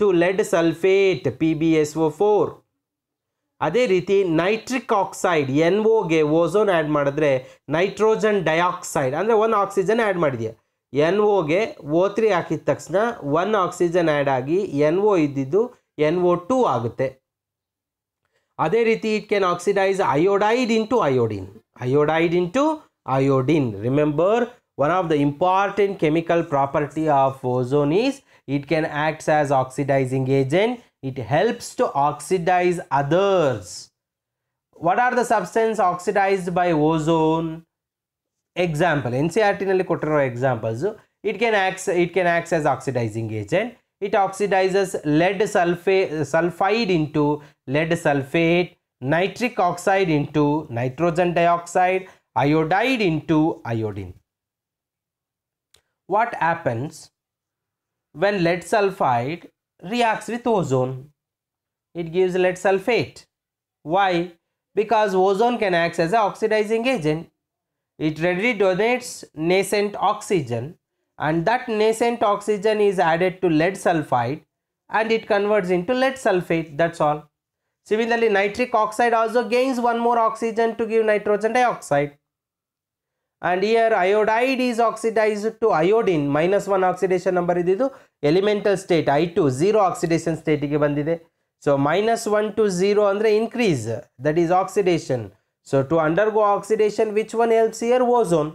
[SPEAKER 1] to lead sulphate P B S O four ಅದೇ ರೀತಿ nitric oxide N ಒಗೆ ozone add ಮಾಡಿದ್ರೆ nitrogen dioxide ಅಂದರೆ one oxygen add ಮಾಡಿದೆಯಾ N ಓಗೆ O three ಹಾಕಿದ ತಕ್ಷಣ one oxygen add ಆಗಿ ಎನ್ ಒ ಇದ್ದಿದ್ದು ಎನ್ ಒ ಟೂ ಆಗುತ್ತೆ ಅದೇ ರೀತಿ it can oxidise iodide into iodine iodide into iodine remember One of the important chemical property of ozone is it can act as oxidizing agent. It helps to oxidize others. What are the substance oxidized by ozone? Example, NCRT ನಲ್ಲಿ examples. It can act. it can act as oxidizing agent. It oxidizes lead sulfate, sulfide into lead sulfate, nitric oxide into nitrogen dioxide, iodide into iodine what happens when lead sulfide reacts with ozone? It gives lead sulfate. Why? Because ozone can act as an oxidizing agent. It readily donates nascent oxygen and that nascent oxygen is added to lead sulfide and it converts into lead sulfate that's all. Similarly nitric oxide also gains one more oxygen to give nitrogen dioxide and here iodide is oxidized to iodine minus 1 oxidation number ಇದಿದು elemental state I2 zero oxidation state ಗೆ ಬಂದಿದೆ so minus 1 to 0 the increase that is oxidation so to undergo oxidation which one helps here ozone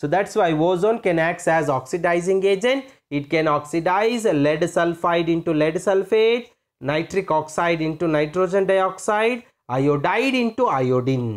[SPEAKER 1] so that's why ozone can act as oxidizing agent it can oxidize lead sulfide into lead sulfate nitric oxide into nitrogen dioxide iodide into iodine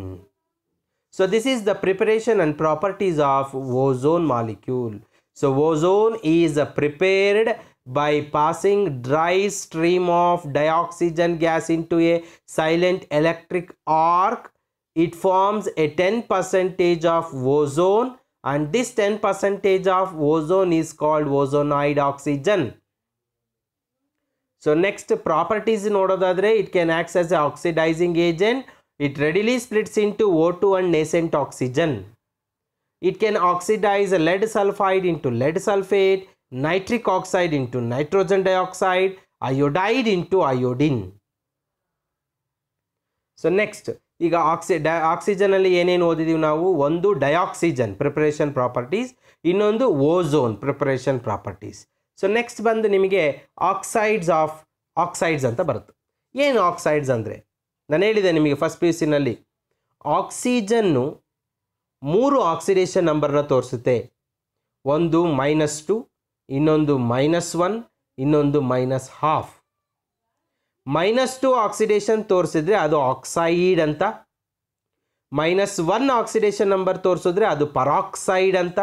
[SPEAKER 1] so this is the preparation and properties of ozone molecule. So ozone is prepared by passing dry stream of dioxygen gas into a silent electric arc. It forms a 10 percentage of ozone and this 10 percentage of ozone is called ozonide oxygen. So next properties in ನೋಡೋದಾದರೆ it can act as a oxidizing agent. It readily splits into O2 and nascent oxygen. It can oxidize lead sulfide into lead sulfate, nitric oxide into nitrogen dioxide, iodide into iodine. So next. ಈಗ ಆಕ್ಸಿ ಡೈ ಆಕ್ಸಿಜನಲ್ಲಿ ಏನೇನು ಓದಿದ್ದೀವಿ ನಾವು ಒಂದು dioxygen preparation properties ಇನ್ನೊಂದು ozone preparation properties so next ಬಂದು ನಿಮಗೆ ಆಕ್ಸೈಡ್ಸ್ ಆಫ್ ಆಕ್ಸೈಡ್ಸ್ ಅಂತ ಬರುತ್ತೆ ಏನು ಆಕ್ಸೈಡ್ಸ್ ನಾನು ಹೇಳಿದೆ ನಿಮಗೆ ಫಸ್ಟ್ ಪಿ ಯು ಸಿನಲ್ಲಿ ಆಕ್ಸಿಜನ್ನು ಮೂರು ಆಕ್ಸಿಡೇಷನ್ ನಂಬರನ್ನ ತೋರಿಸುತ್ತೆ ಒಂದು ಮೈನಸ್ ಟು ಇನ್ನೊಂದು ಮೈನಸ್ ಒನ್ ಇನ್ನೊಂದು minus half minus two oxidation ತೋರಿಸಿದ್ರೆ ಅದು ಆಕ್ಸೈಡ್ ಅಂತ ಮೈನಸ್ ಒನ್ ಆಕ್ಸಿಡೇಷನ್ ನಂಬರ್ ತೋರಿಸಿದ್ರೆ ಅದು ಪರಾಕ್ಸೈಡ್ ಅಂತ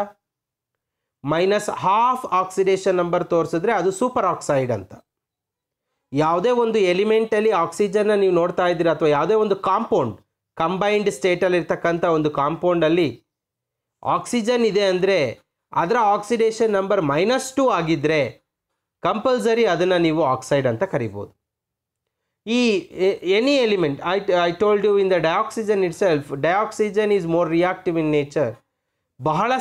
[SPEAKER 1] ಮೈನಸ್ ಹಾಫ್ ಆಕ್ಸಿಡೇಷನ್ ನಂಬರ್ ತೋರಿಸಿದ್ರೆ ಅದು ಸೂಪರ್ ಆಕ್ಸೈಡ್ ಅಂತ ಯಾವುದೇ ಒಂದು ಎಲಿಮೆಂಟಲ್ಲಿ ಆಕ್ಸಿಜನ್ನ ನೀವು ನೋಡ್ತಾ ಇದ್ದೀರ ಅಥವಾ ಯಾವುದೇ ಒಂದು ಕಾಂಪೌಂಡ್ ಕಂಬೈನ್ಡ್ ಸ್ಟೇಟಲ್ಲಿ ಇರ್ತಕ್ಕಂಥ ಒಂದು ಕಾಂಪೌಂಡಲ್ಲಿ ಆಕ್ಸಿಜನ್ ಇದೆ ಅಂದರೆ ಅದರ ಆಕ್ಸಿಡೇಷನ್ ನಂಬರ್ ಮೈನಸ್ ಟು ಆಗಿದ್ದರೆ ಕಂಪಲ್ಸರಿ ಅದನ್ನು ನೀವು ಆಕ್ಸೈಡ್ ಅಂತ ಕರಿಬೋದು ಈ any element I I told you in the dioxygen itself dioxygen is more reactive in nature ಬಹಳ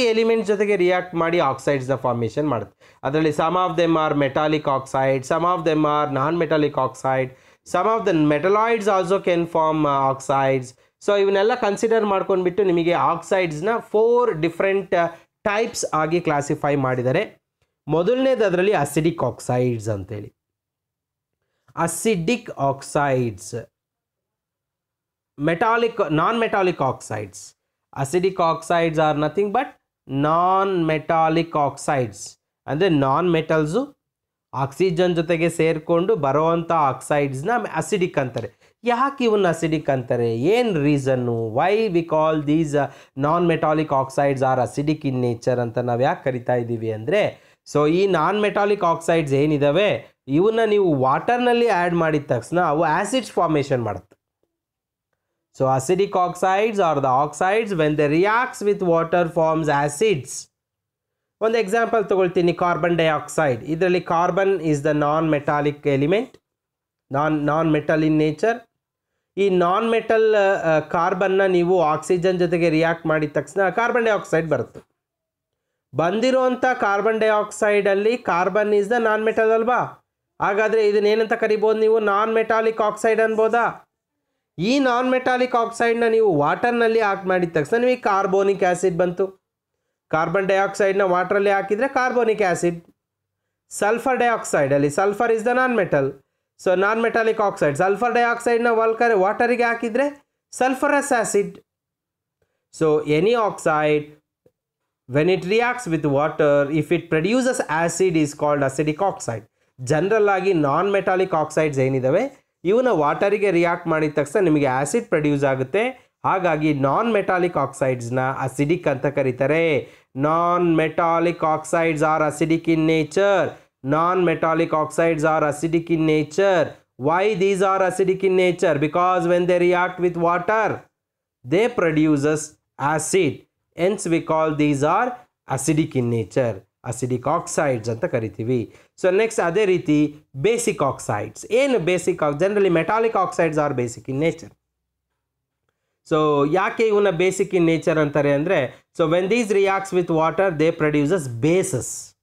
[SPEAKER 1] ಇಷ್ಟು ಎಲಿಮೆಂಟ್ ಜೊತೆಗೆ ರಿಯಾಕ್ಟ್ ಮಾಡಿ ಆಕ್ಸೈಡ್ಸ್ನ ಫಾರ್ಮೇಷನ್ ಮಾಡುತ್ತೆ ಅದರಲ್ಲಿ some of them are metallic oxide some of them are non metallic oxide some of the metalloids also can form oxides so ಇವನ್ನೆಲ್ಲ consider ಮಾಡ್ಕೊಂಡ್ಬಿಟ್ಟು ನಿಮಗೆ ಆಕ್ಸೈಡ್ಸ್ನ ಫೋರ್ ಡಿಫ್ರೆಂಟ್ ಟೈಪ್ಸ್ ಆಗಿ ಕ್ಲಾಸಿಫೈ ಮಾಡಿದರೆ ಮೊದಲನೇದು ಅದರಲ್ಲಿ ಅಸಿಡಿಕ್ ಆಕ್ಸೈಡ್ಸ್ ಅಂತೇಳಿ acidic oxides metallic non metallic oxides acidic oxides are nothing but non metallic oxides ಅಂದರೆ ನಾನ್ ಮೆಟಲ್ಸು ಆಕ್ಸಿಜನ್ ಜೊತೆಗೆ ಸೇರಿಕೊಂಡು ಬರೋವಂಥ ಆಕ್ಸೈಡ್ಸ್ನ ಅಸಿಡಿಕ್ ಅಂತಾರೆ ಯಾಕೆ ಇವನ್ನ ಅಸಿಡಿಕ್ ಅಂತಾರೆ ಏನು reason why we call these non metallic oxides are acidic in nature ಅಂತ ನಾವು ಯಾಕೆ ಕರಿತಾ ಇದ್ದೀವಿ ಅಂದರೆ ಸೊ ಈ ನಾನ್ ಮೆಟಾಲಿಕ್ ಆಕ್ಸೈಡ್ಸ್ ಏನಿದ್ದಾವೆ ಇವನ್ನ ನೀವು ವಾಟರ್ನಲ್ಲಿ ಆ್ಯಡ್ ಮಾಡಿದ ತಕ್ಷಣ ಅವು ಆ್ಯಸಿಡ್ಸ್ ಫಾರ್ಮೇಷನ್ ಮಾಡುತ್ತೆ So acidic oxides are the oxides when they reacts with water forms acids. ಒಂದು ಎಕ್ಸಾಂಪಲ್ ತಗೊಳ್ತೀನಿ ಕಾರ್ಬನ್ ಡೈಆಕ್ಸೈಡ್ ಇದರಲ್ಲಿ carbon is the non metallic element non non metal in nature ಈ ನಾನ್ ಮೆಟಲ್ ಕಾರ್ಬನ್ನ ನೀವು oxygen ಜೊತೆಗೆ react ಮಾಡಿದ ತಕ್ಷಣ carbon dioxide ಬರುತ್ತೆ ಬಂದಿರುವಂಥ ಕಾರ್ಬನ್ ಡೈಆಕ್ಸೈಡಲ್ಲಿ carbon is the non metal ಅಲ್ವಾ ಹಾಗಾದರೆ ಇದನ್ನೇನಂತ ಕರಿಬೋದು ನೀವು ನಾನ್ ಮೆಟಾಲಿಕ್ ಆಕ್ಸೈಡ್ ಅನ್ಬೋದಾ ಈ ನಾನ್ ಮೆಟಾಲಿಕ್ ಆಕ್ಸೈಡ್ನ ನೀವು ವಾಟರ್ನಲ್ಲಿ ಹಾಕಿ ಮಾಡಿದ ತಕ್ಷಣ ನಿಮಗೆ ಕಾರ್ಬೋನಿಕ್ ಆ್ಯಸಿಡ್ ಬಂತು ಕಾರ್ಬನ್ ಡೈಆಕ್ಸೈಡ್ನ ವಾಟ್ರಲ್ಲಿ ಹಾಕಿದರೆ ಕಾರ್ಬೋನಿಕ್ ಆ್ಯಸಿಡ್ ಸಲ್ಫರ್ ಡೈಆಕ್ಸೈಡಲ್ಲಿ sulphur is the non metal so non metallic oxide sulphur ಡೈಆಕ್ಸೈಡ್ನ ವಲ್ಕರ್ ವಾಟರಿಗೆ ಹಾಕಿದರೆ sulphurous acid so any oxide when it reacts with water if it produces acid is called acidic oxide general ಆಗಿ non metallic oxides ಏನಿದ್ದಾವೆ ಇವನ್ನ ವಾಟರಿಗೆ react ಮಾಡಿದ ತಕ್ಷಣ ನಿಮಗೆ acid produce ಆಗುತ್ತೆ ಹಾಗಾಗಿ ನಾನ್ ಮೆಟಾಲಿಕ್ ಆಕ್ಸೈಡ್ಸ್ನ ಅಸಿಡಿಕ್ ಅಂತ ಕರೀತಾರೆ non metallic oxides are acidic in nature non metallic oxides are acidic in nature why these are acidic in nature because when they react with water they produces acid hence we call these are acidic in nature acidic oxides ಅಂತ ಕರಿತೀವಿ So next other is the basic oxides. In basic generally metallic oxides are basic in nature. So yake una basic in nature antare So when these reacts with water, they produces bases.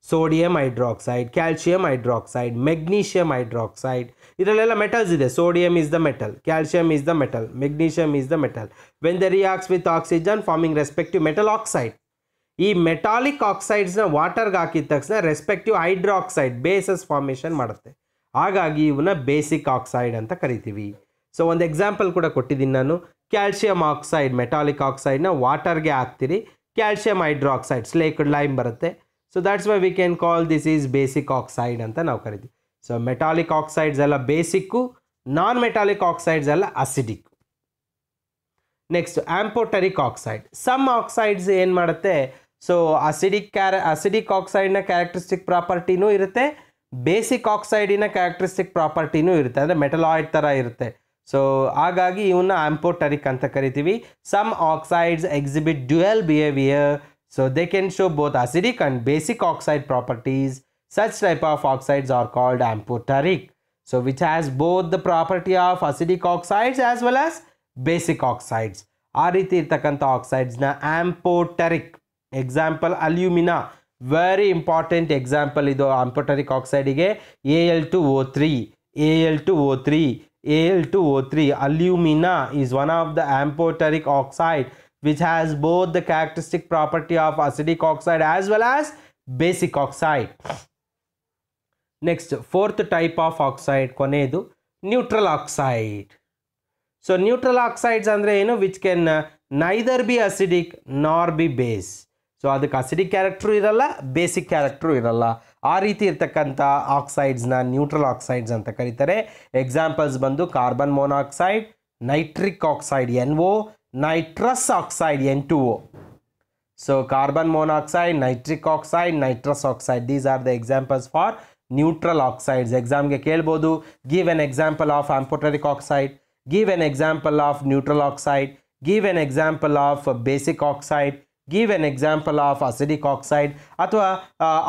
[SPEAKER 1] Sodium hydroxide, calcium hydroxide, magnesium hydroxide. Itala metals ide. Sodium is the metal, calcium is the metal, magnesium is the metal. When they reacts with oxygen, forming respective metal oxide. ಈ metallic ಆಕ್ಸೈಡ್ಸ್ನ ವಾಟರ್ಗೆ ಹಾಕಿದ ತಕ್ಷಣ respective hydroxide basis formation ಮಾಡುತ್ತೆ ಹಾಗಾಗಿ ಇವನ್ನ basic oxide ಅಂತ ಕರಿತೀವಿ ಸೊ ಒಂದು ಎಕ್ಸಾಂಪಲ್ ಕೂಡ ಕೊಟ್ಟಿದ್ದೀನಿ ನಾನು ಕ್ಯಾಲ್ಸಿಯಂ ಆಕ್ಸೈಡ್ ಮೆಟಾಲಿಕ್ ಆಕ್ಸೈಡ್ನ ವಾಟರ್ಗೆ ಹಾಕ್ತೀರಿ ಕ್ಯಾಲ್ಶಿಯಂ ಹೈಡ್ರಾಕ್ಸೈಡ್ ಸ್ಲೇಕ್ಡ್ ಲೈಮ್ ಬರುತ್ತೆ so that's why we can call this is basic oxide ಅಂತ ನಾವು ಕರಿತೀವಿ ಸೊ ಮೆಟಾಲಿಕ್ ಆಕ್ಸೈಡ್ಸ್ ಎಲ್ಲ ಬೇಸಿಕ್ಕು ನಾನ್ ಮೆಟಾಲಿಕ್ ಆಕ್ಸೈಡ್ಸ್ ಎಲ್ಲ acidic next amphoteric oxide some oxides ಏನು ಮಾಡುತ್ತೆ ಸೊ ಅಸಿಡಿಕ್ ಕ್ಯಾರ ಅಸಿಡಿಕ್ ಆಕ್ಸೈಡ್ನ ಕ್ಯಾರೆಕ್ಟ್ರಿಸ್ಟಿಕ್ ಪ್ರಾಪರ್ಟಿನೂ ಇರುತ್ತೆ ಬೇಸಿಕ್ ಆಕ್ಸೈಡಿನ ಕ್ಯಾರೆಕ್ಟರಿಸ್ಟಿಕ್ ಪ್ರಾಪರ್ಟಿನೂ ಇರುತ್ತೆ ಅಂದರೆ ಮೆಟಲಾಯ್ಡ್ ಥರ ಇರುತ್ತೆ ಸೊ ಹಾಗಾಗಿ ಇವನ್ನ ಆಂಪೋಟರಿಕ್ ಅಂತ ಕರಿತೀವಿ some oxides exhibit dual behaviour so they can show both acidic and basic oxide properties such type of oxides are called amphoteric so which has both the property of acidic oxides as well as basic oxides ಆ ರೀತಿ ಇರ್ತಕ್ಕಂಥ ಆಕ್ಸೈಡ್ಸ್ನ amphoteric example alumina very important example ಇದು ಆಂಪೋಟರಿಕ್ ಆಕ್ಸೈಡಿಗೆ A L two O three A L two O three A L two O three alumina is one of the amphoteric oxide which has both the characteristic property of acidic oxide as well as basic oxide next fourth type of oxide ಕೊನೆಯದು neutral oxide so neutral oxides ಅಂದರೆ ಏನು which can neither be acidic nor be base so ಅದಕ್ಕೆ acidic character ಇರಲ್ಲ basic character ಇರಲ್ಲ ಆ ರೀತಿ ಇರ್ತಕ್ಕಂಥ ಆಕ್ಸೈಡ್ಸ್ನ neutral oxides ಅಂತ ಕರೀತಾರೆ ಎಕ್ಸಾಂಪಲ್ಸ್ ಬಂದು carbon monoxide nitric oxide N O nitrous oxide N two O so carbon monoxide nitric oxide nitrous oxide these are the examples for neutral oxides ಎಕ್ಸಾಮ್ಗೆ ಕೇಳ್ಬೋದು give an example of amphoteric oxide give an example of neutral oxide give an example of basic oxide give an example of acidic oxide ಅಥವಾ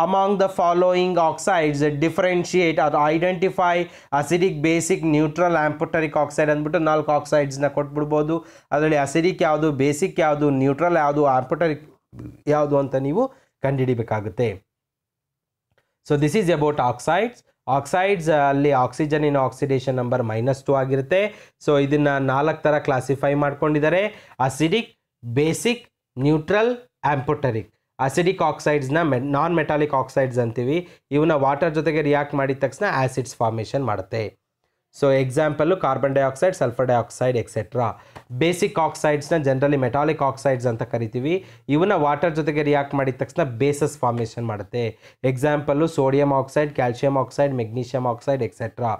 [SPEAKER 1] among the following oxides differentiate ಅದು identify acidic basic neutral amphoteric oxide ಅಂದ್ಬಿಟ್ಟು ನಾಲ್ಕು ಆಕ್ಸೈಡ್ಸ್ನ ಕೊಟ್ಬಿಡ್ಬೋದು ಅದರಲ್ಲಿ acidic ಯಾವುದು basic ಯಾವುದು neutral ಯಾವುದು ಆರ್ಪೊಟರಿಕ್ ಯಾವುದು ಅಂತ ನೀವು ಕಂಡುಹಿಡಿಬೇಕಾಗುತ್ತೆ so this is about oxides oxides ಅಲ್ಲಿ oxygen in oxidation number minus two ಆಗಿರುತ್ತೆ ಸೊ ಇದನ್ನು ನಾಲ್ಕು ಥರ ಕ್ಲಾಸಿಫೈ ಮಾಡ್ಕೊಂಡಿದ್ದಾರೆ acidic basic neutral amphoteric acidic ಆಕ್ಸೈಡ್ಸ್ನ ಮೆ ನಾನ್ ಮೆಟಾಲಿಕ್ ಆಕ್ಸೈಡ್ಸ್ ಅಂತೀವಿ ಇವನ್ನ ವಾಟರ್ ಜೊತೆಗೆ ರಿಯಾಕ್ಟ್ ಮಾಡಿದ ತಕ್ಷಣ ಆ್ಯಸಿಡ್ಸ್ ಫಾರ್ಮೇಷನ್ ಮಾಡುತ್ತೆ so example carbon dioxide sulphur dioxide etcetera basic ಆಕ್ಸೈಡ್ಸ್ನ ಜನರಲಿ ಮೆಟಾಲಿಕ್ ಆಕ್ಸೈಡ್ಸ್ ಅಂತ ಕರಿತೀವಿ ಇವನ್ನ ವಾಟರ್ ಜೊತೆಗೆ ರಿಯಾಕ್ಟ್ ಮಾಡಿದ ತಕ್ಷಣ ಬೇಸಸ್ ಫಾರ್ಮೇಷನ್ ಮಾಡುತ್ತೆ example sodium oxide calcium oxide magnesium oxide etcetera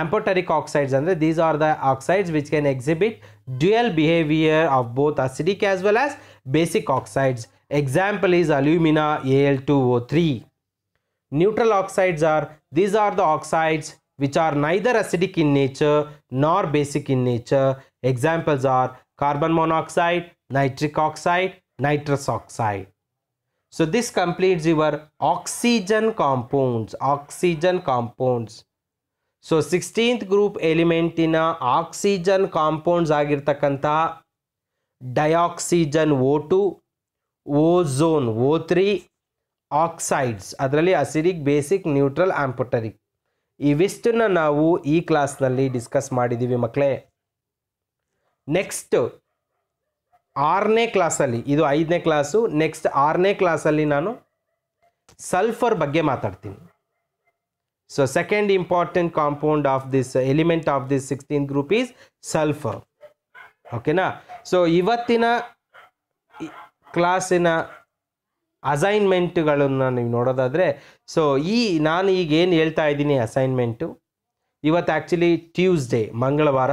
[SPEAKER 1] amphoteric oxides ಅಂದರೆ these are the oxides which can exhibit dual behaviour of both acidic as well as basic oxides. Example is alumina Al2O3. Neutral oxides are, these are the oxides which are neither acidic in nature nor basic in nature. Examples are carbon monoxide, nitric oxide, nitrous oxide. So this completes your oxygen compounds, oxygen compounds. So 16th group element in a oxygen compounds ಆಗಿರ್ತಕ್ಕಂತಹ dioxygen O two ozone O three oxides ಅದರಲ್ಲಿ acidic basic neutral ಆಂಪೊಟರಿಕ್ ಇವಿಷ್ಟನ್ನು ನಾವು ಈ ಕ್ಲಾಸ್ನಲ್ಲಿ discuss ಮಾಡಿದ್ದೀವಿ ಮಕ್ಕಳೇ next ಆರನೇ ಕ್ಲಾಸಲ್ಲಿ ಇದು ಐದನೇ ಕ್ಲಾಸು ನೆಕ್ಸ್ಟ್ ಆರನೇ ಕ್ಲಾಸಲ್ಲಿ ನಾನು ಸಲ್ಫರ್ ಬಗ್ಗೆ ಮಾತಾಡ್ತೀನಿ so second important compound of this element of this sixteen group is sulphur ಓಕೆನಾ ಸೊ ಇವತ್ತಿನ ಕ್ಲಾಸಿನ ಅಸೈನ್ಮೆಂಟ್ಗಳನ್ನು ನೀವು ನೋಡೋದಾದರೆ ಸೊ ಈ ನಾನು ಈಗ ಏನು ಹೇಳ್ತಾ ಇದ್ದೀನಿ ಅಸೈನ್ಮೆಂಟು ಇವತ್ತು ಆ್ಯಕ್ಚುಲಿ ಟ್ಯೂಸ್ಡೇ ಮಂಗಳವಾರ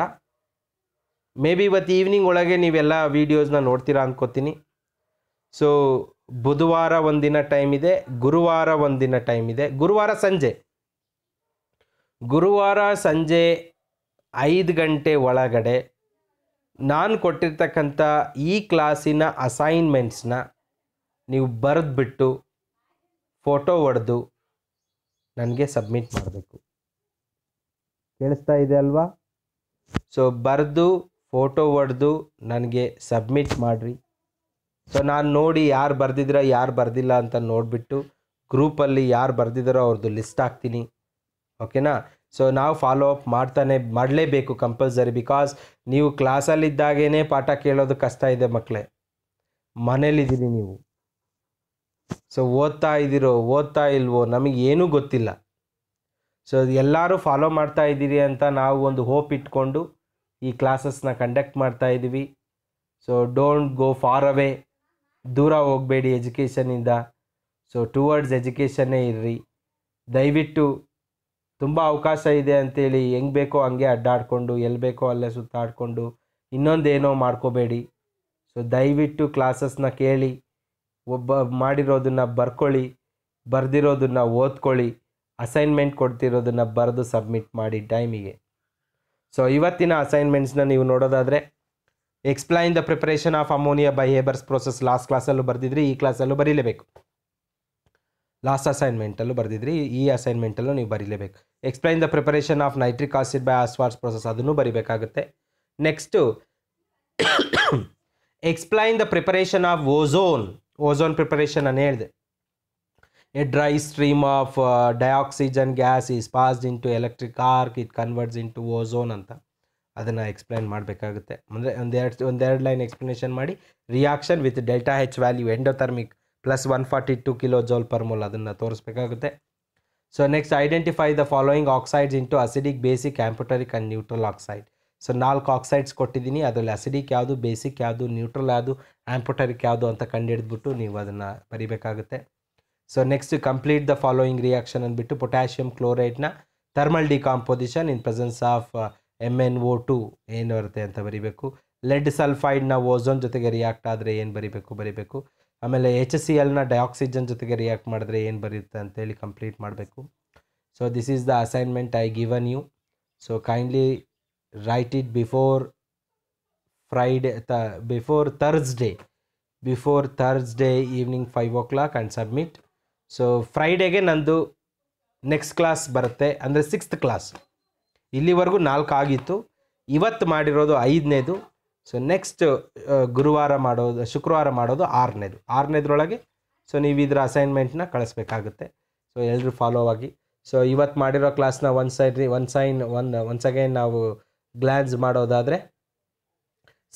[SPEAKER 1] ಮೇ ಬಿ ಇವತ್ತು ಈವ್ನಿಂಗ್ ಒಳಗೆ ನೀವೆಲ್ಲ ವೀಡಿಯೋಸ್ನ ನೋಡ್ತೀರಾ ಅಂದ್ಕೋತೀನಿ ಸೊ ಬುಧವಾರ ಒಂದಿನ ಟೈಮ್ ಇದೆ ಗುರುವಾರ ಒಂದಿನ ಟೈಮ್ ಇದೆ ಗುರುವಾರ ಸಂಜೆ ಗುರುವಾರ ಸಂಜೆ ಐದು ಗಂಟೆ ಒಳಗಡೆ ನಾನು ಕೊಟ್ಟಿರ್ತಕ್ಕಂಥ ಈ ಕ್ಲಾಸಿನ ಅಸೈನ್ಮೆಂಟ್ಸ್ನ ನೀವು ಬರೆದ್ಬಿಟ್ಟು ಫೋಟೋ ಹೊಡೆದು ನನಗೆ ಸಬ್ಮಿಟ್ ಮಾಡಬೇಕು ಕೇಳಿಸ್ತಾ ಇದೆ ಅಲ್ವಾ ಸೊ ಬರೆದು ಫೋಟೋ ಹೊಡೆದು ನನಗೆ ಸಬ್ಮಿಟ್ ಮಾಡಿರಿ ಸೊ ನಾನು ನೋಡಿ ಯಾರು ಬರೆದಿದ್ರೆ ಯಾರು ಬರೆದಿಲ್ಲ ಅಂತ ನೋಡಿಬಿಟ್ಟು ಗ್ರೂಪಲ್ಲಿ ಯಾರು ಬರೆದಿದ್ದಾರೋ ಅವ್ರದ್ದು ಲಿಸ್ಟ್ ಹಾಕ್ತೀನಿ ಓಕೆನಾ ಸೊ ನಾವು ಫಾಲೋ ಅಪ್ ಮಾಡ್ತಾನೆ ಮಾಡಲೇಬೇಕು ಕಂಪಲ್ಸರಿ ಬಿಕಾಸ್ ನೀವು ಕ್ಲಾಸಲ್ಲಿದ್ದಾಗೇ ಪಾಠ ಕೇಳೋದು ಕಷ್ಟ ಇದೆ ಮಕ್ಕಳೇ ಮನೇಲಿದ್ದೀರಿ ನೀವು ಸೊ ಓದ್ತಾ ಇದ್ದೀರೋ ಓದ್ತಾ ಇಲ್ವೋ ನಮಗೆ ಏನೂ ಗೊತ್ತಿಲ್ಲ ಸೊ ಎಲ್ಲರೂ ಫಾಲೋ ಮಾಡ್ತಾ ಇದ್ದೀರಿ ಅಂತ ನಾವು ಒಂದು ಹೋಪ್ ಇಟ್ಕೊಂಡು ಈ ಕ್ಲಾಸಸ್ನ ಕಂಡಕ್ಟ್ ಮಾಡ್ತಾ ಇದ್ದೀವಿ so don't go far away ದೂರ ಹೋಗಬೇಡಿ ಎಜುಕೇಷನಿಂದ ಸೊ ಟುವರ್ಡ್ಸ್ ಎಜುಕೇಷನ್ನೇ ಇರ್ರಿ ದಯವಿಟ್ಟು ತುಂಬ ಅವಕಾಶ ಇದೆ ಅಂತೇಳಿ ಹೆಂಗೆ ಬೇಕೋ ಹಂಗೆ ಅಡ್ಡಾಡಿಕೊಂಡು ಎಲ್ಲಿ ಬೇಕೋ ಅಲ್ಲೇ ಸುತ್ತಾಡಿಕೊಂಡು ಇನ್ನೊಂದೇನೋ ಮಾಡ್ಕೋಬೇಡಿ ಸೊ ದಯವಿಟ್ಟು ಕ್ಲಾಸಸ್ನ ಕೇಳಿ ಒಬ್ಬ ಮಾಡಿರೋದನ್ನು ಬರ್ಕೊಳ್ಳಿ ಬರೆದಿರೋದನ್ನು ಓದ್ಕೊಳ್ಳಿ ಅಸೈನ್ಮೆಂಟ್ ಕೊಡ್ತಿರೋದನ್ನು ಬರೆದು ಸಬ್ಮಿಟ್ ಮಾಡಿ ಟೈಮಿಗೆ ಸೊ ಇವತ್ತಿನ ಅಸೈನ್ಮೆಂಟ್ಸ್ನ ನೀವು ನೋಡೋದಾದರೆ explain the preparation of ammonia by Haber's process last ಕ್ಲಾಸಲ್ಲೂ ಬರೆದಿದ್ರಿ ಈ ಕ್ಲಾಸಲ್ಲೂ ಬರೀಲೇಬೇಕು ಲಾಸ್ಟ್ ಅಸೈನ್ಮೆಂಟಲ್ಲೂ ಬರೆದಿದ್ರಿ ಈ ಅಸೈನ್ಮೆಂಟಲ್ಲೂ ನೀವು ಬರೀಲೇಬೇಕು explain the preparation of nitric acid by Ostwald's process ಅದನ್ನು ಬರಿಬೇಕಾಗುತ್ತೆ next explain the preparation of ozone ozone preparation ನಾನು ಹೇಳಿದೆ a dry stream of dioxygen gas is passed to electric arc it converts to ozone ಅಂತ ಅದನ್ನು explain ಮಾಡಬೇಕಾಗುತ್ತೆ ಅಂದರೆ ಒಂದೆರಡು ಒಂದೆರಡು ಲೈನ್ ಎಕ್ಸ್ಪ್ಲನೇಷನ್ ಮಾಡಿ reaction with delta H value endothermic plus one forty two kilo joule per mole ಅದನ್ನು ತೋರಿಸ್ಬೇಕಾಗುತ್ತೆ so next identify the following oxides into acidic basic amphoteric and neutral oxide so ನಾಲ್ಕು oxides ಕೊಟ್ಟಿದ್ದೀನಿ ಅದರಲ್ಲಿ acidic ಯಾವುದು basic ಯಾವುದು neutral ಯಾವುದು ಆ್ಯಂಪೋಟರಿಕ್ ಯಾವುದು ಅಂತ ಕಂಡುಹಿಡಿದ್ಬಿಟ್ಟು ನೀವು ಅದನ್ನು ಬರಿಬೇಕಾಗುತ್ತೆ so next complete the following reaction ಅಂದ್ಬಿಟ್ಟು ಪೊಟ್ಯಾಷಿಯಂ ಕ್ಲೋರೈಡ್ನ thermal decomposition in presence of M N O two ಏನು ಬರುತ್ತೆ ಅಂತ ಬರಿಬೇಕು ಲೆಡ್ ಸಲ್ಫೈಡ್ನ ಓಝೋನ್ ಜೊತೆಗೆ ರಿಯಾಕ್ಟ್ ಆದರೆ ಏನು ಬರಿಬೇಕು ಬರಿಬೇಕು ಆಮೇಲೆ ಎಚ್ ಸಿ ಎಲ್ನ ಡೈಆಕ್ಸಿಜನ್ ಜೊತೆಗೆ ರಿಯಾಕ್ಟ್ ಮಾಡಿದ್ರೆ ಏನು ಬರುತ್ತೆ ಅಂತೇಳಿ ಕಂಪ್ಲೀಟ್ ಮಾಡಬೇಕು so this is the assignment I given you so kindly write it before Friday ತ before Thursday before Thursday evening five O o'clock and submit so ಫ್ರೈಡೇಗೆ ನಂದು ನೆಕ್ಸ್ಟ್ ಕ್ಲಾಸ್ ಬರುತ್ತೆ ಅಂದರೆ ಸಿಕ್ಸ್ತ್ ಕ್ಲಾಸ್ ಇಲ್ಲಿವರೆಗೂ ನಾಲ್ಕು ಆಗಿತ್ತು ಇವತ್ತು ಮಾಡಿರೋದು ಐದನೇದು ಸೊ ನೆಕ್ಸ್ಟ್ uh, ಗುರುವಾರ ಮಾಡೋದು ಶುಕ್ರವಾರ ಮಾಡೋದು ಆರನೇದು ಆರನೇದ್ರೊಳಗೆ ಸೊ ನೀವು ಇದರ ಅಸೈನ್ಮೆಂಟ್ನ ಕಳಿಸ್ಬೇಕಾಗುತ್ತೆ ಸೊ ಎಲ್ಲರೂ ಫಾಲೋ ಆಗಿ ಸೊ ಇವತ್ತು ಮಾಡಿರೋ ಕ್ಲಾಸ್ನ one side one sign one once again ನಾವು ಗ್ಲಾನ್ಸ್ ಮಾಡೋದಾದರೆ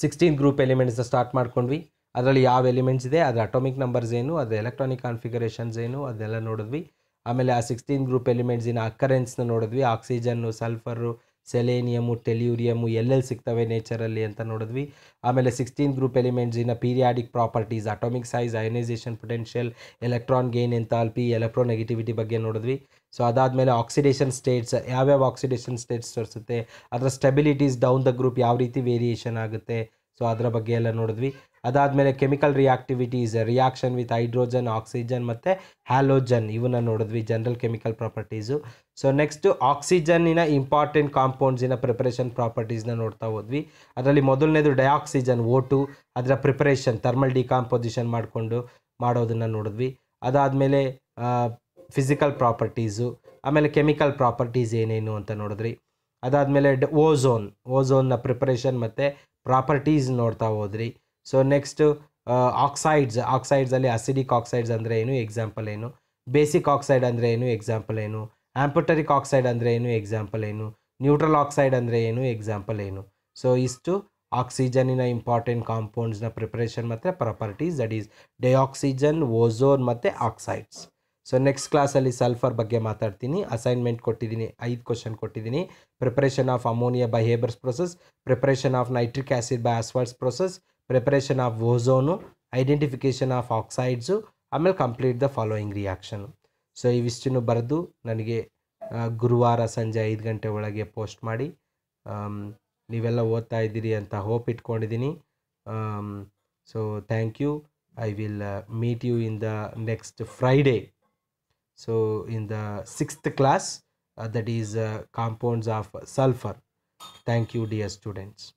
[SPEAKER 1] ಸಿಕ್ಸ್ಟೀನ್ ಗ್ರೂಪ್ ಎಲಿಮೆಂಟ್ಸ್ನ ಸ್ಟಾರ್ಟ್ ಮಾಡ್ಕೊಂಡ್ವಿ ಅದರಲ್ಲಿ ಯಾವ ಎಲಿಮೆಂಟ್ಸ್ ಇದೆ ಅದರ ಅಟೋಮಿಕ್ ನಂಬರ್ಸ್ ಏನು ಅದು ಎಲೆಕ್ಟ್ರಾನಿಕ್ ಕಾನ್ಫಿಗರೇಷನ್ಸ್ ಏನು ಅದೆಲ್ಲ ನೋಡಿದ್ವಿ ಆಮೇಲೆ ಆ ಸಿಕ್ಸ್ಟೀನ್ ಗ್ರೂಪ್ ಎಲಿಮೆಂಟ್ಸಿನ ಅಕರೆನ್ಸ್ನ ನೋಡಿದ್ವಿ ಆಕ್ಸಿಜನ್ನು ಸಲ್ಫರು ಸೆಲೇನಿಯಮು ಟೆಲ್ಯೂರಿಯಮು ಎಲ್ಲೆಲ್ಲಿ ಸಿಗ್ತವೆ ನೇಚರಲ್ಲಿ ಅಂತ ನೋಡಿದ್ವಿ ಆಮೇಲೆ ಸಿಕ್ಸ್ಟೀನ್ ಗ್ರೂಪ್ ಎಲಿಮೆಂಟ್ಸಿನ periodic properties atomic size ionization potential electron gain enthalpy electronegativity ಬಗ್ಗೆ ನೋಡಿದ್ವಿ ಸೊ ಅದಾದಮೇಲೆ ಆಕ್ಸಿಡೇಷನ್ ಸ್ಟೇಟ್ಸ್ ಯಾವ್ಯಾವ ಆಕ್ಸಿಡೇಷನ್ ಸ್ಟೇಟ್ಸ್ ತೋರಿಸುತ್ತೆ ಅದರ ಸ್ಟೆಬಿಲಿಟೀಸ್ ಡೌನ್ ದ ಗ್ರೂಪ್ ಯಾವ ರೀತಿ ವೇರಿಯೇಷನ್ ಆಗುತ್ತೆ ಸೊ ಅದರ ಬಗ್ಗೆ ಎಲ್ಲ ನೋಡಿದ್ವಿ ಅದಾದಮೇಲೆ chemical reactivities reaction with hydrogen oxygen ಮತ್ತು ಹ್ಯಾಲೋಜನ್ ಇವನ್ನ ನೋಡಿದ್ವಿ general chemical properties so next ಆಕ್ಸಿಜನ್ನಿನ ಇಂಪಾರ್ಟೆಂಟ್ ಕಾಂಪೌಂಡ್ಸಿನ ಪ್ರಿಪರೇಷನ್ ಪ್ರಾಪರ್ಟೀಸ್ನ ನೋಡ್ತಾ ಹೋದ್ವಿ ಅದರಲ್ಲಿ ಮೊದಲನೇದು ಡೈಆಕ್ಸಿಜನ್ ಓಟು ಅದರ ಪ್ರಿಪರೇಷನ್ ಥರ್ಮಲ್ ಡಿಕಾಂಪೋಸಿಷನ್ ಮಾಡಿಕೊಂಡು ಮಾಡೋದನ್ನು ನೋಡಿದ್ವಿ ಅದಾದಮೇಲೆ ಫಿಸಿಕಲ್ ಪ್ರಾಪರ್ಟೀಸು ಆಮೇಲೆ ಕೆಮಿಕಲ್ ಪ್ರಾಪರ್ಟೀಸ್ ಏನೇನು ಅಂತ ನೋಡಿದ್ರಿ ಅದಾದಮೇಲೆ ಓಝೋನ್ ಓಝೋನ್ನ ಪ್ರಿಪರೇಷನ್ ಮತ್ತು ಪ್ರಾಪರ್ಟೀಸ್ ನೋಡ್ತಾ ಹೋದ್ರಿ ಸೊ ನೆಕ್ಸ್ಟು ಆಕ್ಸೈಡ್ಸ್ ಆಕ್ಸೈಡ್ಸಲ್ಲಿ ಅಸಿಡಿಕ್ ಆಕ್ಸೈಡ್ಸ್ ಅಂದರೆ ಏನು ಎಕ್ಸಾಂಪಲ್ ಏನು ಬೇಸಿಕ್ ಆಕ್ಸೈಡ್ ಅಂದರೆ ಏನು ಎಕ್ಸಾಂಪಲ್ ಏನು ಆ್ಯಂಪೊಟರಿಕ್ ಆಕ್ಸೈಡ್ ಅಂದರೆ ಏನು ಎಕ್ಸಾಂಪಲ್ ಏನು ನ್ಯೂಟ್ರಲ್ ಆಕ್ಸೈಡ್ ಅಂದರೆ ಏನು ಎಕ್ಸಾಂಪಲ್ ಏನು ಸೊ ಇಷ್ಟು ಆಕ್ಸಿಜನಿನ ಇಂಪಾರ್ಟೆಂಟ್ ಕಾಂಪೌಂಡ್ಸ್ನ ಪ್ರಿಪ್ರೇಷನ್ ಮತ್ತು properties that is dioxygen ozone ಮತ್ತು ಆಕ್ಸೈಡ್ಸ್ ಸೊ ನೆಕ್ಸ್ಟ್ ಕ್ಲಾಸಲ್ಲಿ ಸಲ್ಫರ್ ಬಗ್ಗೆ ಮಾತಾಡ್ತೀನಿ ಅಸೈನ್ಮೆಂಟ್ ಕೊಟ್ಟಿದ್ದೀನಿ ಐದು ಕ್ವಶನ್ ಕೊಟ್ಟಿದ್ದೀನಿ preparation of ammonia by Haber's process preparation of nitric acid by Ostwald's process preparation of ozone identification of oxides ಆಮೇಲೆ complete the following reaction so ಇವಿಷ್ಟನ್ನು ಬರೆದು ನನಗೆ ಗುರುವಾರ ಸಂಜೆ ಐದು ಗಂಟೆ ಒಳಗೆ ಪೋಸ್ಟ್ ಮಾಡಿ ನೀವೆಲ್ಲ ಓದ್ತಾ ಇದ್ದೀರಿ ಅಂತ ಹೋಪ್ ಇಟ್ಕೊಂಡಿದ್ದೀನಿ so thank you I will meet you in the next Friday so in the sixth class that is compounds of sulphur thank you dear students